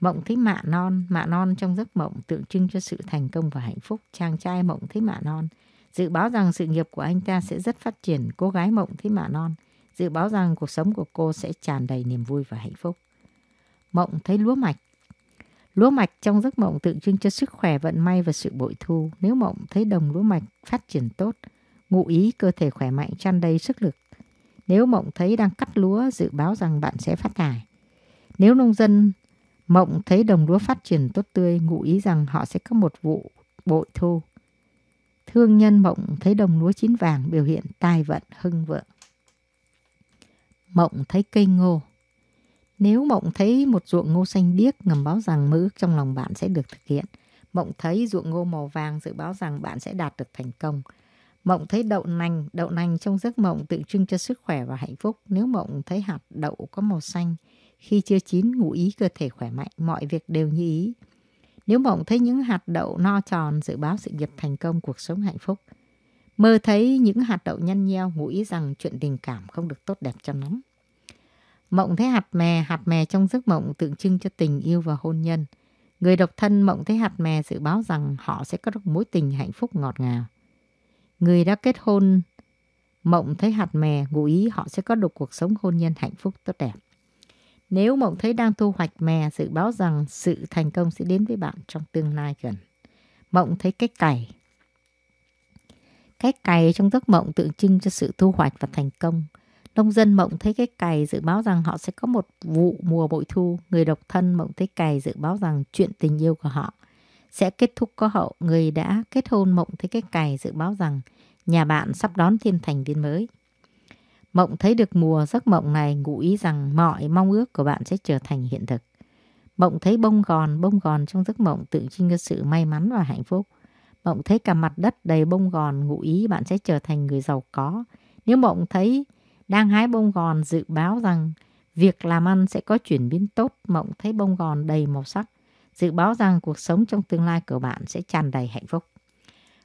Mộng thấy mạ non, mạ non trong giấc mộng tượng trưng cho sự thành công và hạnh phúc. Chàng trai mộng thấy mạ non, dự báo rằng sự nghiệp của anh ta sẽ rất phát triển. Cô gái mộng thấy mạ non, dự báo rằng cuộc sống của cô sẽ tràn đầy niềm vui và hạnh phúc mộng thấy lúa mạch. Lúa mạch trong giấc mộng tượng trưng cho sức khỏe, vận may và sự bội thu. Nếu mộng thấy đồng lúa mạch phát triển tốt, ngụ ý cơ thể khỏe mạnh, tràn đầy sức lực. Nếu mộng thấy đang cắt lúa, dự báo rằng bạn sẽ phát tài. Nếu nông dân mộng thấy đồng lúa phát triển tốt tươi, ngụ ý rằng họ sẽ có một vụ bội thu. Thương nhân mộng thấy đồng lúa chín vàng biểu hiện tài vận hưng vượng. Mộng thấy cây ngô nếu mộng thấy một ruộng ngô xanh biếc ngầm báo rằng mơ ước trong lòng bạn sẽ được thực hiện. Mộng thấy ruộng ngô màu vàng dự báo rằng bạn sẽ đạt được thành công. Mộng thấy đậu nành, đậu nành trong giấc mộng tượng trưng cho sức khỏe và hạnh phúc. Nếu mộng thấy hạt đậu có màu xanh, khi chưa chín ngụ ý cơ thể khỏe mạnh, mọi việc đều như ý. Nếu mộng thấy những hạt đậu no tròn dự báo sự nghiệp thành công, cuộc sống hạnh phúc. Mơ thấy những hạt đậu nhăn nheo ngụ ý rằng chuyện tình cảm không được tốt đẹp cho lắm. Mộng thấy hạt mè, hạt mè trong giấc mộng tượng trưng cho tình yêu và hôn nhân. Người độc thân mộng thấy hạt mè dự báo rằng họ sẽ có được mối tình hạnh phúc ngọt ngào. Người đã kết hôn mộng thấy hạt mè ngụ ý họ sẽ có được cuộc sống hôn nhân hạnh phúc tốt đẹp. Nếu mộng thấy đang thu hoạch mè dự báo rằng sự thành công sẽ đến với bạn trong tương lai gần. Mộng thấy cái cày Cái cày trong giấc mộng tượng trưng cho sự thu hoạch và thành công. Nông dân mộng thấy cái cày dự báo rằng họ sẽ có một vụ mùa bội thu. Người độc thân mộng thấy cày dự báo rằng chuyện tình yêu của họ sẽ kết thúc có hậu. Người đã kết hôn mộng thấy cái cày dự báo rằng nhà bạn sắp đón thiên thành viên mới. Mộng thấy được mùa giấc mộng này ngụ ý rằng mọi mong ước của bạn sẽ trở thành hiện thực. Mộng thấy bông gòn, bông gòn trong giấc mộng tượng trưng cho sự may mắn và hạnh phúc. Mộng thấy cả mặt đất đầy bông gòn ngụ ý bạn sẽ trở thành người giàu có. Nếu mộng thấy đang hái bông gòn dự báo rằng việc làm ăn sẽ có chuyển biến tốt, mộng thấy bông gòn đầy màu sắc, dự báo rằng cuộc sống trong tương lai của bạn sẽ tràn đầy hạnh phúc.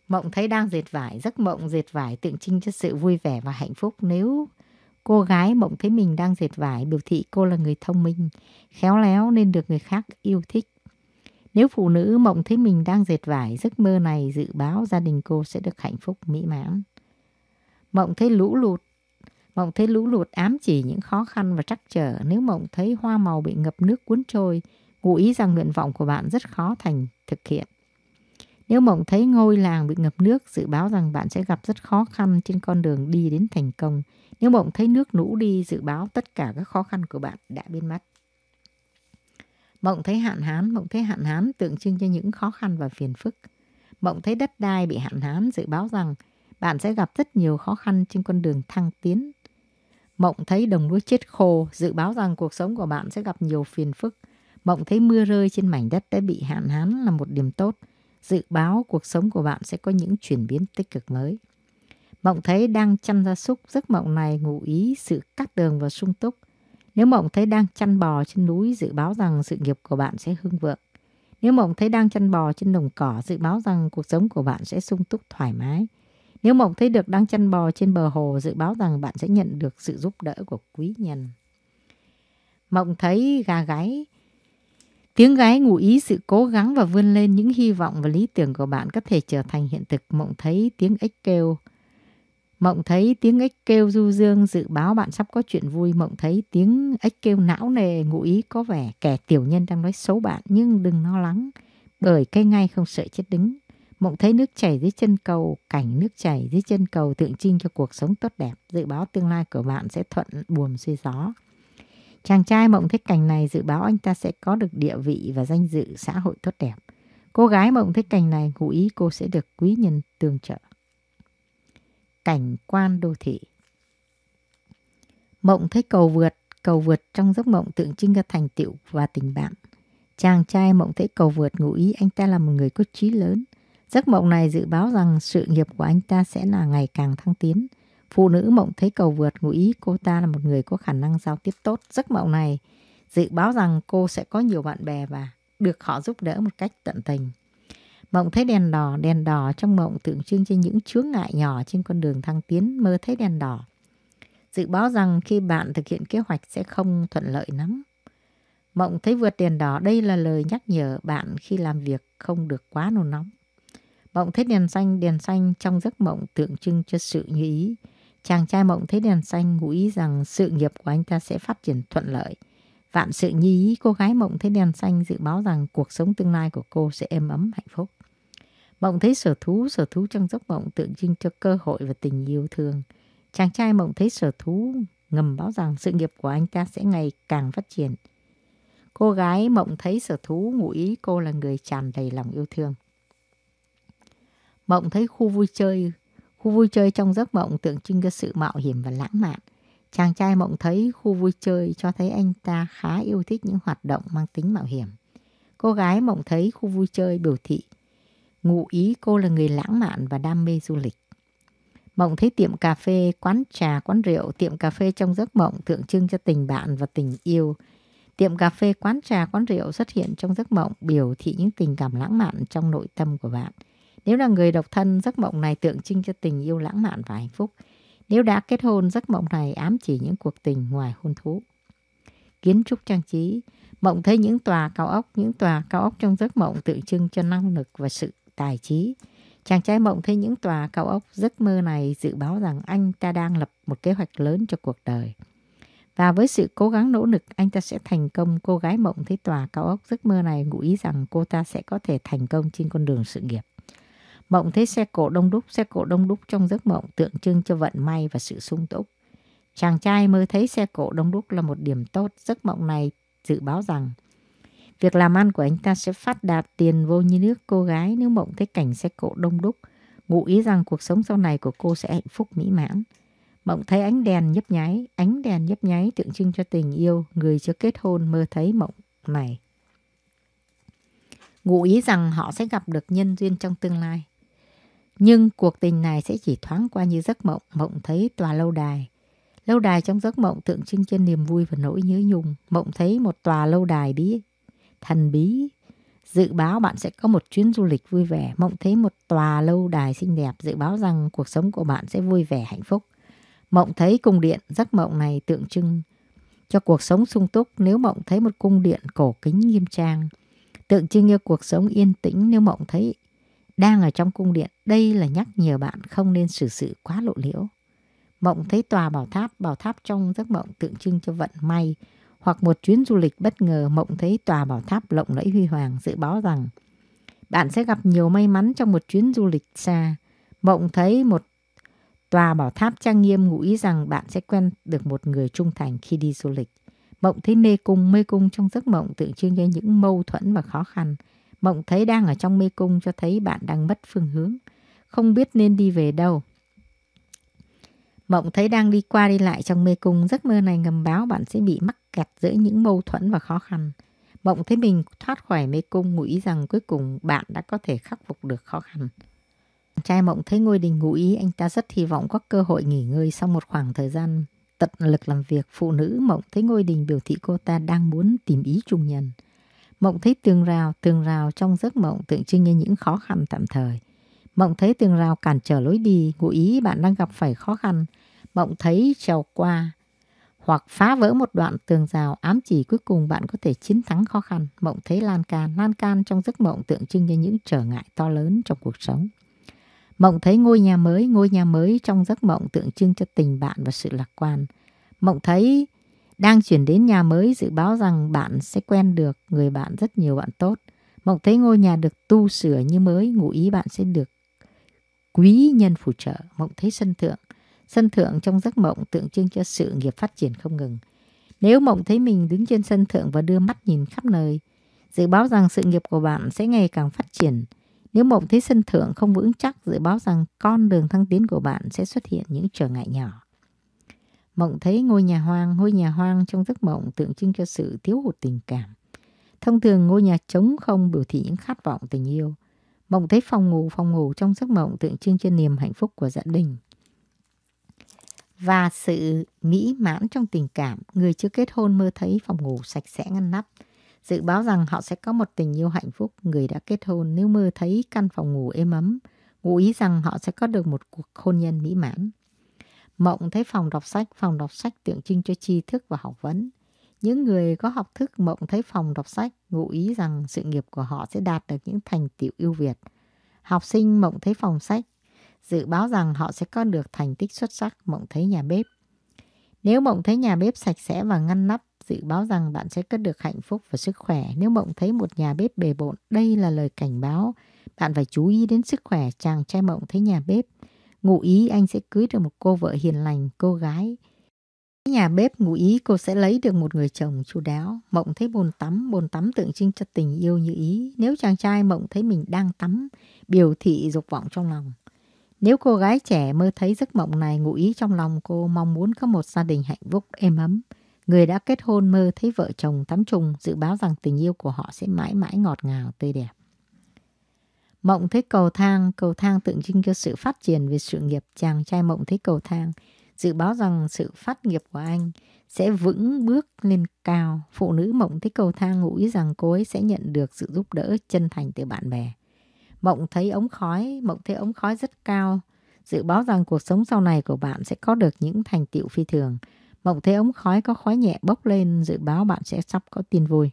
Mộng thấy đang dệt vải, giấc mộng dệt vải tượng trưng cho sự vui vẻ và hạnh phúc. Nếu cô gái mộng thấy mình đang dệt vải biểu thị cô là người thông minh, khéo léo nên được người khác yêu thích. Nếu phụ nữ mộng thấy mình đang dệt vải, giấc mơ này dự báo gia đình cô sẽ được hạnh phúc mỹ mãn. Mộng thấy lũ lụt, Mộng thấy lũ lụt ám chỉ những khó khăn và trắc trở nếu mộng thấy hoa màu bị ngập nước cuốn trôi, ngụ ý rằng nguyện vọng của bạn rất khó thành thực hiện. Nếu mộng thấy ngôi làng bị ngập nước, dự báo rằng bạn sẽ gặp rất khó khăn trên con đường đi đến thành công. Nếu mộng thấy nước lũ đi, dự báo tất cả các khó khăn của bạn đã biến mất. Mộng thấy hạn hán, mộng thấy hạn hán tượng trưng cho những khó khăn và phiền phức. Mộng thấy đất đai bị hạn hán dự báo rằng bạn sẽ gặp rất nhiều khó khăn trên con đường thăng tiến Mộng thấy đồng lúa chết khô, dự báo rằng cuộc sống của bạn sẽ gặp nhiều phiền phức. Mộng thấy mưa rơi trên mảnh đất đã bị hạn hán là một điểm tốt. Dự báo cuộc sống của bạn sẽ có những chuyển biến tích cực mới. Mộng thấy đang chăn gia súc, giấc mộng này ngụ ý sự cắt đường và sung túc. Nếu mộng thấy đang chăn bò trên núi, dự báo rằng sự nghiệp của bạn sẽ hưng vượng. Nếu mộng thấy đang chăn bò trên đồng cỏ, dự báo rằng cuộc sống của bạn sẽ sung túc thoải mái. Nếu mộng thấy được đang chăn bò trên bờ hồ, dự báo rằng bạn sẽ nhận được sự giúp đỡ của quý nhân. mộng thấy gà gáy. Tiếng gáy ngụ ý sự cố gắng và vươn lên những hy vọng và lý tưởng của bạn có thể trở thành hiện thực. Mộng thấy tiếng ếch kêu. Mộng thấy tiếng ếch kêu du dương dự báo bạn sắp có chuyện vui. Mộng thấy tiếng ếch kêu não nề ngụ ý có vẻ kẻ tiểu nhân đang nói xấu bạn nhưng đừng lo lắng bởi cây ngay không sợ chết đứng. Mộng thấy nước chảy dưới chân cầu, cảnh nước chảy dưới chân cầu tượng trưng cho cuộc sống tốt đẹp, dự báo tương lai của bạn sẽ thuận buồm xuôi gió. Chàng trai mộng thấy cảnh này dự báo anh ta sẽ có được địa vị và danh dự xã hội tốt đẹp. Cô gái mộng thấy cảnh này ngụ ý cô sẽ được quý nhân tương trợ. Cảnh quan đô thị Mộng thấy cầu vượt, cầu vượt trong giấc mộng tượng trưng cho thành tựu và tình bạn. Chàng trai mộng thấy cầu vượt ngụ ý anh ta là một người có trí lớn, Giấc mộng này dự báo rằng sự nghiệp của anh ta sẽ là ngày càng thăng tiến. Phụ nữ mộng thấy cầu vượt ngụ ý cô ta là một người có khả năng giao tiếp tốt. Giấc mộng này dự báo rằng cô sẽ có nhiều bạn bè và được họ giúp đỡ một cách tận tình. Mộng thấy đèn đỏ, đèn đỏ trong mộng tượng trưng cho những chướng ngại nhỏ trên con đường thăng tiến, mơ thấy đèn đỏ. Dự báo rằng khi bạn thực hiện kế hoạch sẽ không thuận lợi lắm. Mộng thấy vượt đèn đỏ đây là lời nhắc nhở bạn khi làm việc không được quá nôn nóng. Mộng thấy đèn xanh, đèn xanh trong giấc mộng tượng trưng cho sự như ý. Chàng trai mộng thấy đèn xanh ngụ ý rằng sự nghiệp của anh ta sẽ phát triển thuận lợi. Vạn sự như ý, cô gái mộng thấy đèn xanh dự báo rằng cuộc sống tương lai của cô sẽ êm ấm hạnh phúc. Mộng thấy sở thú, sở thú trong giấc mộng tượng trưng cho cơ hội và tình yêu thương. Chàng trai mộng thấy sở thú ngầm báo rằng sự nghiệp của anh ta sẽ ngày càng phát triển. Cô gái mộng thấy sở thú ngụ ý cô là người tràn đầy lòng yêu thương. Mộng thấy khu vui chơi, khu vui chơi trong giấc mộng tượng trưng cho sự mạo hiểm và lãng mạn. Chàng trai mộng thấy khu vui chơi cho thấy anh ta khá yêu thích những hoạt động mang tính mạo hiểm. Cô gái mộng thấy khu vui chơi biểu thị. Ngụ ý cô là người lãng mạn và đam mê du lịch. Mộng thấy tiệm cà phê, quán trà, quán rượu, tiệm cà phê trong giấc mộng tượng trưng cho tình bạn và tình yêu. Tiệm cà phê, quán trà, quán rượu xuất hiện trong giấc mộng biểu thị những tình cảm lãng mạn trong nội tâm của bạn. Nếu là người độc thân, giấc mộng này tượng trưng cho tình yêu lãng mạn và hạnh phúc. Nếu đã kết hôn, giấc mộng này ám chỉ những cuộc tình ngoài hôn thú. Kiến trúc trang trí, mộng thấy những tòa cao ốc, những tòa cao ốc trong giấc mộng tượng trưng cho năng lực và sự tài trí. Chàng trai mộng thấy những tòa cao ốc, giấc mơ này dự báo rằng anh ta đang lập một kế hoạch lớn cho cuộc đời. Và với sự cố gắng nỗ lực, anh ta sẽ thành công. Cô gái mộng thấy tòa cao ốc giấc mơ này ngụ ý rằng cô ta sẽ có thể thành công trên con đường sự nghiệp. Mộng thấy xe cổ đông đúc, xe cổ đông đúc trong giấc mộng tượng trưng cho vận may và sự sung túc. Chàng trai mơ thấy xe cổ đông đúc là một điểm tốt, giấc mộng này dự báo rằng việc làm ăn của anh ta sẽ phát đạt tiền vô như nước cô gái nếu mộng thấy cảnh xe cộ đông đúc, ngụ ý rằng cuộc sống sau này của cô sẽ hạnh phúc mỹ mãn. Mộng thấy ánh đèn nhấp nháy, ánh đèn nhấp nháy tượng trưng cho tình yêu, người chưa kết hôn mơ thấy mộng này. Ngụ ý rằng họ sẽ gặp được nhân duyên trong tương lai. Nhưng cuộc tình này sẽ chỉ thoáng qua như giấc mộng, mộng thấy tòa lâu đài. Lâu đài trong giấc mộng tượng trưng cho niềm vui và nỗi nhớ nhung. Mộng thấy một tòa lâu đài bí, thần bí. Dự báo bạn sẽ có một chuyến du lịch vui vẻ. Mộng thấy một tòa lâu đài xinh đẹp. Dự báo rằng cuộc sống của bạn sẽ vui vẻ, hạnh phúc. Mộng thấy cung điện, giấc mộng này tượng trưng cho cuộc sống sung túc. Nếu mộng thấy một cung điện cổ kính nghiêm trang, tượng trưng cho cuộc sống yên tĩnh. Nếu mộng thấy đang ở trong cung điện. Đây là nhắc nhở bạn không nên xử sự quá lộ liễu. Mộng thấy tòa bảo tháp, bảo tháp trong giấc mộng tượng trưng cho vận may. Hoặc một chuyến du lịch bất ngờ mộng thấy tòa bảo tháp lộng lẫy huy hoàng dự báo rằng bạn sẽ gặp nhiều may mắn trong một chuyến du lịch xa. Mộng thấy một tòa bảo tháp trang nghiêm ngụ ý rằng bạn sẽ quen được một người trung thành khi đi du lịch. Mộng thấy mê cung, mê cung trong giấc mộng tượng trưng cho những mâu thuẫn và khó khăn Mộng thấy đang ở trong mê cung cho thấy bạn đang mất phương hướng, không biết nên đi về đâu. Mộng thấy đang đi qua đi lại trong mê cung, giấc mơ này ngầm báo bạn sẽ bị mắc kẹt giữa những mâu thuẫn và khó khăn. Mộng thấy mình thoát khỏi mê cung ngụ ý rằng cuối cùng bạn đã có thể khắc phục được khó khăn. Trai mộng thấy ngôi đình ngụ ý anh ta rất hy vọng có cơ hội nghỉ ngơi sau một khoảng thời gian tận lực làm việc. Phụ nữ mộng thấy ngôi đình biểu thị cô ta đang muốn tìm ý trung nhân. Mộng thấy tường rào, tường rào trong giấc mộng tượng trưng cho những khó khăn tạm thời. Mộng thấy tường rào cản trở lối đi, ngụ ý bạn đang gặp phải khó khăn. Mộng thấy trèo qua hoặc phá vỡ một đoạn tường rào ám chỉ cuối cùng bạn có thể chiến thắng khó khăn. Mộng thấy lan can, lan can trong giấc mộng tượng trưng cho những trở ngại to lớn trong cuộc sống. Mộng thấy ngôi nhà mới, ngôi nhà mới trong giấc mộng tượng trưng cho tình bạn và sự lạc quan. Mộng thấy đang chuyển đến nhà mới dự báo rằng bạn sẽ quen được người bạn rất nhiều bạn tốt. Mộng thấy ngôi nhà được tu sửa như mới, ngụ ý bạn sẽ được quý nhân phù trợ. Mộng thấy sân thượng. Sân thượng trong giấc mộng tượng trưng cho sự nghiệp phát triển không ngừng. Nếu mộng thấy mình đứng trên sân thượng và đưa mắt nhìn khắp nơi, dự báo rằng sự nghiệp của bạn sẽ ngày càng phát triển. Nếu mộng thấy sân thượng không vững chắc, dự báo rằng con đường thăng tiến của bạn sẽ xuất hiện những trở ngại nhỏ. Mộng thấy ngôi nhà hoang, ngôi nhà hoang trong giấc mộng tượng trưng cho sự thiếu hụt tình cảm. Thông thường ngôi nhà trống không biểu thị những khát vọng tình yêu. Mộng thấy phòng ngủ, phòng ngủ trong giấc mộng tượng trưng cho niềm hạnh phúc của gia đình. Và sự mỹ mãn trong tình cảm, người chưa kết hôn mơ thấy phòng ngủ sạch sẽ ngăn nắp. Dự báo rằng họ sẽ có một tình yêu hạnh phúc, người đã kết hôn nếu mơ thấy căn phòng ngủ êm ấm, ngụ ý rằng họ sẽ có được một cuộc hôn nhân mỹ mãn. Mộng thấy phòng đọc sách, phòng đọc sách tượng trưng cho tri thức và học vấn. Những người có học thức mộng thấy phòng đọc sách ngụ ý rằng sự nghiệp của họ sẽ đạt được những thành tựu ưu việt. Học sinh mộng thấy phòng sách dự báo rằng họ sẽ có được thành tích xuất sắc mộng thấy nhà bếp. Nếu mộng thấy nhà bếp sạch sẽ và ngăn nắp, dự báo rằng bạn sẽ có được hạnh phúc và sức khỏe. Nếu mộng thấy một nhà bếp bề bộn, đây là lời cảnh báo. Bạn phải chú ý đến sức khỏe chàng trai mộng thấy nhà bếp ngụ ý anh sẽ cưới được một cô vợ hiền lành, cô gái. Nhà bếp ngụ ý cô sẽ lấy được một người chồng chu đáo. Mộng thấy bồn tắm, bồn tắm tượng trưng cho tình yêu như ý. Nếu chàng trai mộng thấy mình đang tắm, biểu thị dục vọng trong lòng. Nếu cô gái trẻ mơ thấy giấc mộng này ngụ ý trong lòng cô mong muốn có một gia đình hạnh phúc êm ấm. Người đã kết hôn mơ thấy vợ chồng tắm chung dự báo rằng tình yêu của họ sẽ mãi mãi ngọt ngào tươi đẹp. Mộng thấy cầu thang, cầu thang tượng trưng cho sự phát triển về sự nghiệp. Chàng trai mộng thấy cầu thang, dự báo rằng sự phát nghiệp của anh sẽ vững bước lên cao. Phụ nữ mộng thấy cầu thang ngụ ý rằng cô ấy sẽ nhận được sự giúp đỡ chân thành từ bạn bè. Mộng thấy ống khói, mộng thấy ống khói rất cao. Dự báo rằng cuộc sống sau này của bạn sẽ có được những thành tựu phi thường. Mộng thấy ống khói có khói nhẹ bốc lên, dự báo bạn sẽ sắp có tin vui.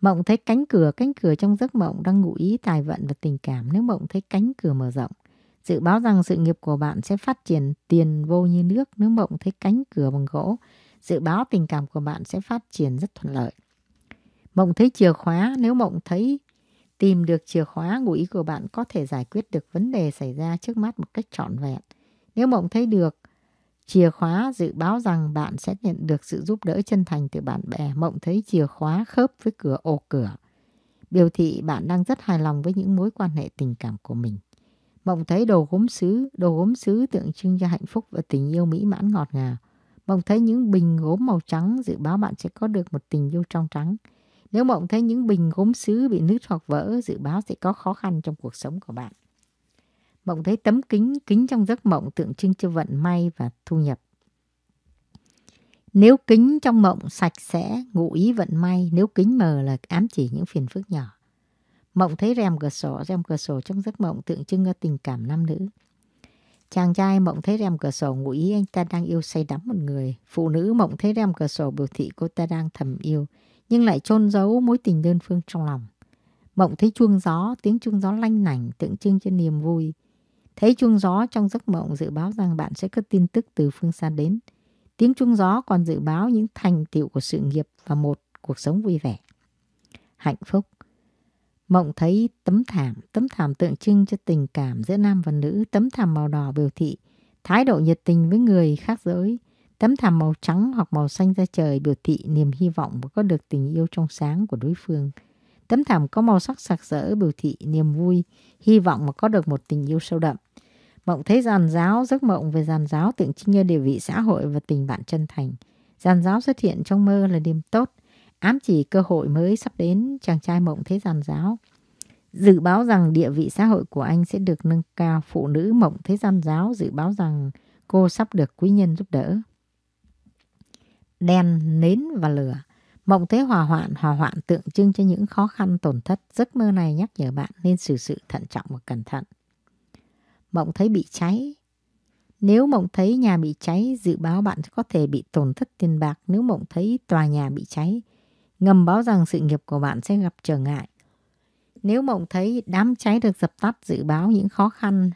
Mộng thấy cánh cửa, cánh cửa trong giấc mộng đang ngụ ý tài vận và tình cảm. Nếu mộng thấy cánh cửa mở rộng, dự báo rằng sự nghiệp của bạn sẽ phát triển tiền vô như nước. Nếu mộng thấy cánh cửa bằng gỗ, dự báo tình cảm của bạn sẽ phát triển rất thuận lợi. Mộng thấy chìa khóa, nếu mộng thấy tìm được chìa khóa, ngụ ý của bạn có thể giải quyết được vấn đề xảy ra trước mắt một cách trọn vẹn. Nếu mộng thấy được Chìa khóa dự báo rằng bạn sẽ nhận được sự giúp đỡ chân thành từ bạn bè. Mộng thấy chìa khóa khớp với cửa ô cửa. Biểu thị bạn đang rất hài lòng với những mối quan hệ tình cảm của mình. Mộng thấy đồ gốm sứ, đồ gốm sứ tượng trưng cho hạnh phúc và tình yêu mỹ mãn ngọt ngào. Mộng thấy những bình gốm màu trắng dự báo bạn sẽ có được một tình yêu trong trắng. Nếu mộng thấy những bình gốm sứ bị nứt hoặc vỡ, dự báo sẽ có khó khăn trong cuộc sống của bạn. Mộng thấy tấm kính, kính trong giấc mộng tượng trưng cho vận may và thu nhập. Nếu kính trong mộng sạch sẽ, ngụ ý vận may, nếu kính mờ là ám chỉ những phiền phức nhỏ. Mộng thấy rèm cửa sổ, rèm cửa sổ trong giấc mộng tượng trưng cho tình cảm nam nữ. Chàng trai mộng thấy rèm cửa sổ ngụ ý anh ta đang yêu say đắm một người. Phụ nữ mộng thấy rèm cửa sổ biểu thị cô ta đang thầm yêu, nhưng lại chôn giấu mối tình đơn phương trong lòng. Mộng thấy chuông gió, tiếng chuông gió lanh lảnh tượng trưng cho niềm vui, Thấy chuông gió trong giấc mộng dự báo rằng bạn sẽ có tin tức từ phương xa đến. Tiếng chuông gió còn dự báo những thành tựu của sự nghiệp và một cuộc sống vui vẻ. Hạnh phúc Mộng thấy tấm thảm, tấm thảm tượng trưng cho tình cảm giữa nam và nữ, tấm thảm màu đỏ biểu thị thái độ nhiệt tình với người khác giới, tấm thảm màu trắng hoặc màu xanh ra trời biểu thị niềm hy vọng và có được tình yêu trong sáng của đối phương. Tấm thảm có màu sắc sặc sỡ biểu thị niềm vui, hy vọng mà có được một tình yêu sâu đậm. Mộng thấy giàn giáo, giấc mộng về giàn giáo tượng trưng cho địa vị xã hội và tình bạn chân thành. Giàn giáo xuất hiện trong mơ là điểm tốt, ám chỉ cơ hội mới sắp đến chàng trai mộng thấy giàn giáo. Dự báo rằng địa vị xã hội của anh sẽ được nâng cao. Phụ nữ mộng thấy giàn giáo dự báo rằng cô sắp được quý nhân giúp đỡ. Đen, nến và lửa. Mộng thấy hỏa hoạn, hỏa hoạn tượng trưng cho những khó khăn tổn thất. Giấc mơ này nhắc nhở bạn nên xử sự thận trọng và cẩn thận mộng thấy bị cháy. Nếu mộng thấy nhà bị cháy, dự báo bạn có thể bị tổn thất tiền bạc nếu mộng thấy tòa nhà bị cháy. Ngầm báo rằng sự nghiệp của bạn sẽ gặp trở ngại. Nếu mộng thấy đám cháy được dập tắt, dự báo những khó khăn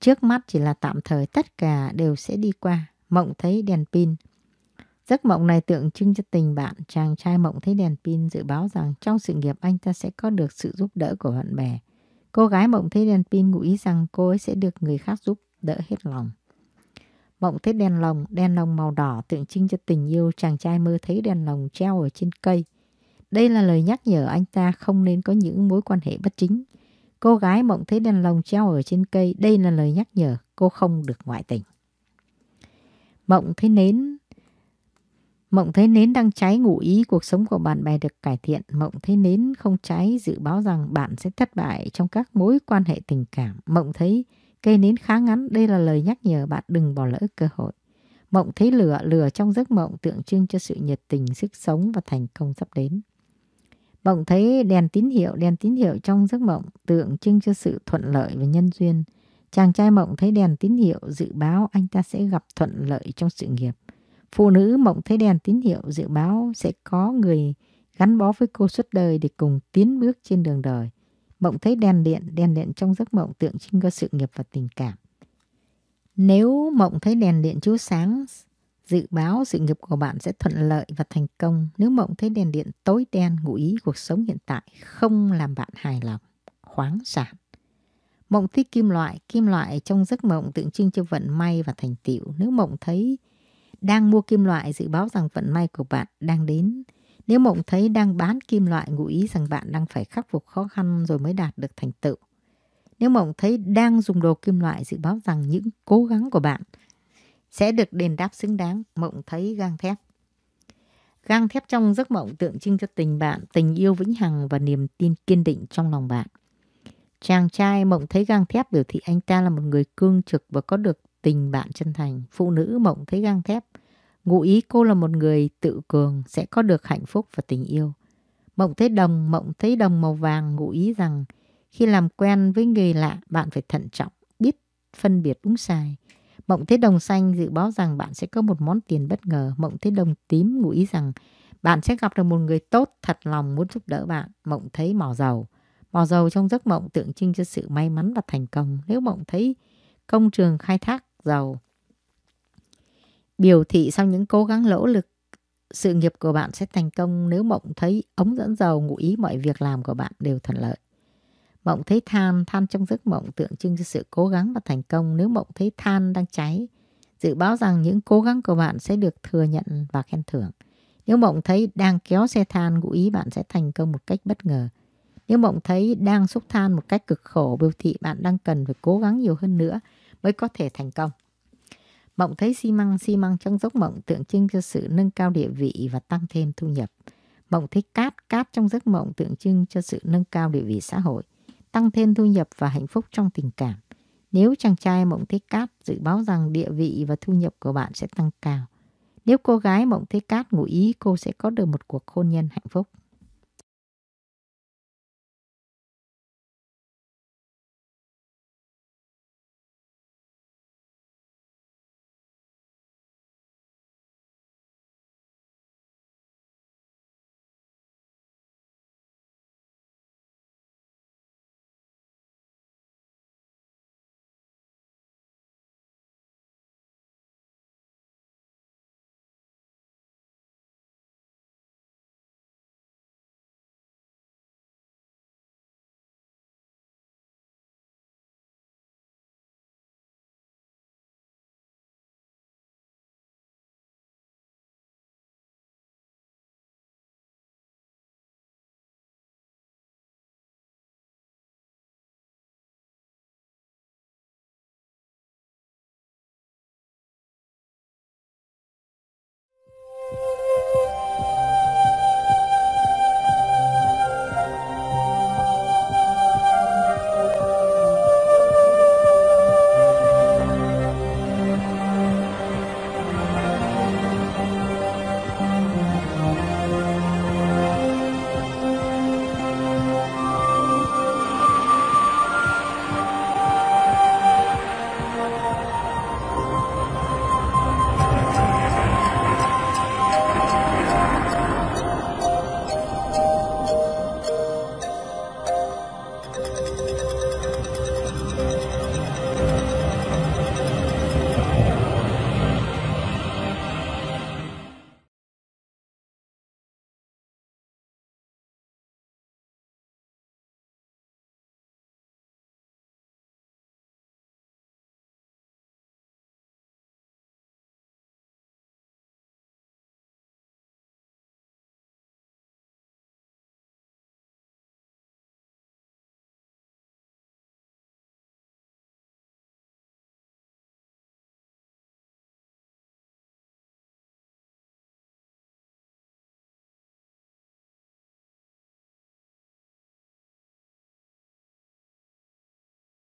trước mắt chỉ là tạm thời, tất cả đều sẽ đi qua. Mộng thấy đèn pin. Giấc mộng này tượng trưng cho tình bạn. Chàng trai mộng thấy đèn pin dự báo rằng trong sự nghiệp anh ta sẽ có được sự giúp đỡ của bạn bè. Cô gái mộng thấy đèn pin ngụ ý rằng cô ấy sẽ được người khác giúp đỡ hết lòng. Mộng thấy đèn lồng, đèn lồng màu đỏ tượng trưng cho tình yêu chàng trai mơ thấy đèn lồng treo ở trên cây. Đây là lời nhắc nhở anh ta không nên có những mối quan hệ bất chính. Cô gái mộng thấy đèn lồng treo ở trên cây, đây là lời nhắc nhở cô không được ngoại tình. Mộng thấy nến Mộng thấy nến đang cháy ngụ ý cuộc sống của bạn bè được cải thiện. Mộng thấy nến không cháy dự báo rằng bạn sẽ thất bại trong các mối quan hệ tình cảm. Mộng thấy cây nến khá ngắn. Đây là lời nhắc nhở bạn đừng bỏ lỡ cơ hội. Mộng thấy lửa, lửa trong giấc mộng tượng trưng cho sự nhiệt tình, sức sống và thành công sắp đến. Mộng thấy đèn tín hiệu, đèn tín hiệu trong giấc mộng tượng trưng cho sự thuận lợi và nhân duyên. Chàng trai mộng thấy đèn tín hiệu dự báo anh ta sẽ gặp thuận lợi trong sự nghiệp. Phụ nữ mộng thấy đèn tín hiệu dự báo sẽ có người gắn bó với cô suốt đời để cùng tiến bước trên đường đời. Mộng thấy đèn điện, đèn điện trong giấc mộng tượng trưng cho sự nghiệp và tình cảm. Nếu mộng thấy đèn điện chiếu sáng, dự báo sự nghiệp của bạn sẽ thuận lợi và thành công. Nếu mộng thấy đèn điện tối đen, ngụ ý cuộc sống hiện tại không làm bạn hài lòng, khoáng sản. Mộng thấy kim loại, kim loại trong giấc mộng tượng trưng cho vận may và thành tựu. Nếu mộng thấy đang mua kim loại dự báo rằng vận may của bạn đang đến. Nếu mộng thấy đang bán kim loại ngụ ý rằng bạn đang phải khắc phục khó khăn rồi mới đạt được thành tựu. Nếu mộng thấy đang dùng đồ kim loại dự báo rằng những cố gắng của bạn sẽ được đền đáp xứng đáng, mộng thấy gang thép. Gang thép trong giấc mộng tượng trưng cho tình bạn, tình yêu vĩnh hằng và niềm tin kiên định trong lòng bạn. Chàng trai mộng thấy gang thép biểu thị anh ta là một người cương trực và có được tình bạn chân thành, phụ nữ mộng thấy gang thép. Ngụ ý cô là một người tự cường sẽ có được hạnh phúc và tình yêu. Mộng thấy đồng, mộng thấy đồng màu vàng ngụ ý rằng khi làm quen với người lạ bạn phải thận trọng, biết phân biệt đúng sai. Mộng thấy đồng xanh dự báo rằng bạn sẽ có một món tiền bất ngờ. Mộng thấy đồng tím ngụ ý rằng bạn sẽ gặp được một người tốt thật lòng muốn giúp đỡ bạn. Mộng thấy mỏ dầu. Mỏ dầu trong giấc mộng tượng trưng cho sự may mắn và thành công. Nếu mộng thấy công trường khai thác giàu. Biểu thị sau những cố gắng lỗ lực, sự nghiệp của bạn sẽ thành công nếu mộng thấy ống dẫn dầu ngụ ý mọi việc làm của bạn đều thuận lợi. Mộng thấy than, than trong giấc mộng tượng trưng cho sự cố gắng và thành công nếu mộng thấy than đang cháy. Dự báo rằng những cố gắng của bạn sẽ được thừa nhận và khen thưởng. Nếu mộng thấy đang kéo xe than ngụ ý bạn sẽ thành công một cách bất ngờ. Nếu mộng thấy đang xúc than một cách cực khổ biểu thị bạn đang cần phải cố gắng nhiều hơn nữa mới có thể thành công. Mộng thấy xi măng, xi măng trong giấc mộng tượng trưng cho sự nâng cao địa vị và tăng thêm thu nhập. Mộng thấy cát, cát trong giấc mộng tượng trưng cho sự nâng cao địa vị xã hội, tăng thêm thu nhập và hạnh phúc trong tình cảm. Nếu chàng trai mộng thấy cát, dự báo rằng địa vị và thu nhập của bạn sẽ tăng cao. Nếu cô gái mộng thấy cát ngủ ý, cô sẽ có được một cuộc hôn nhân hạnh phúc.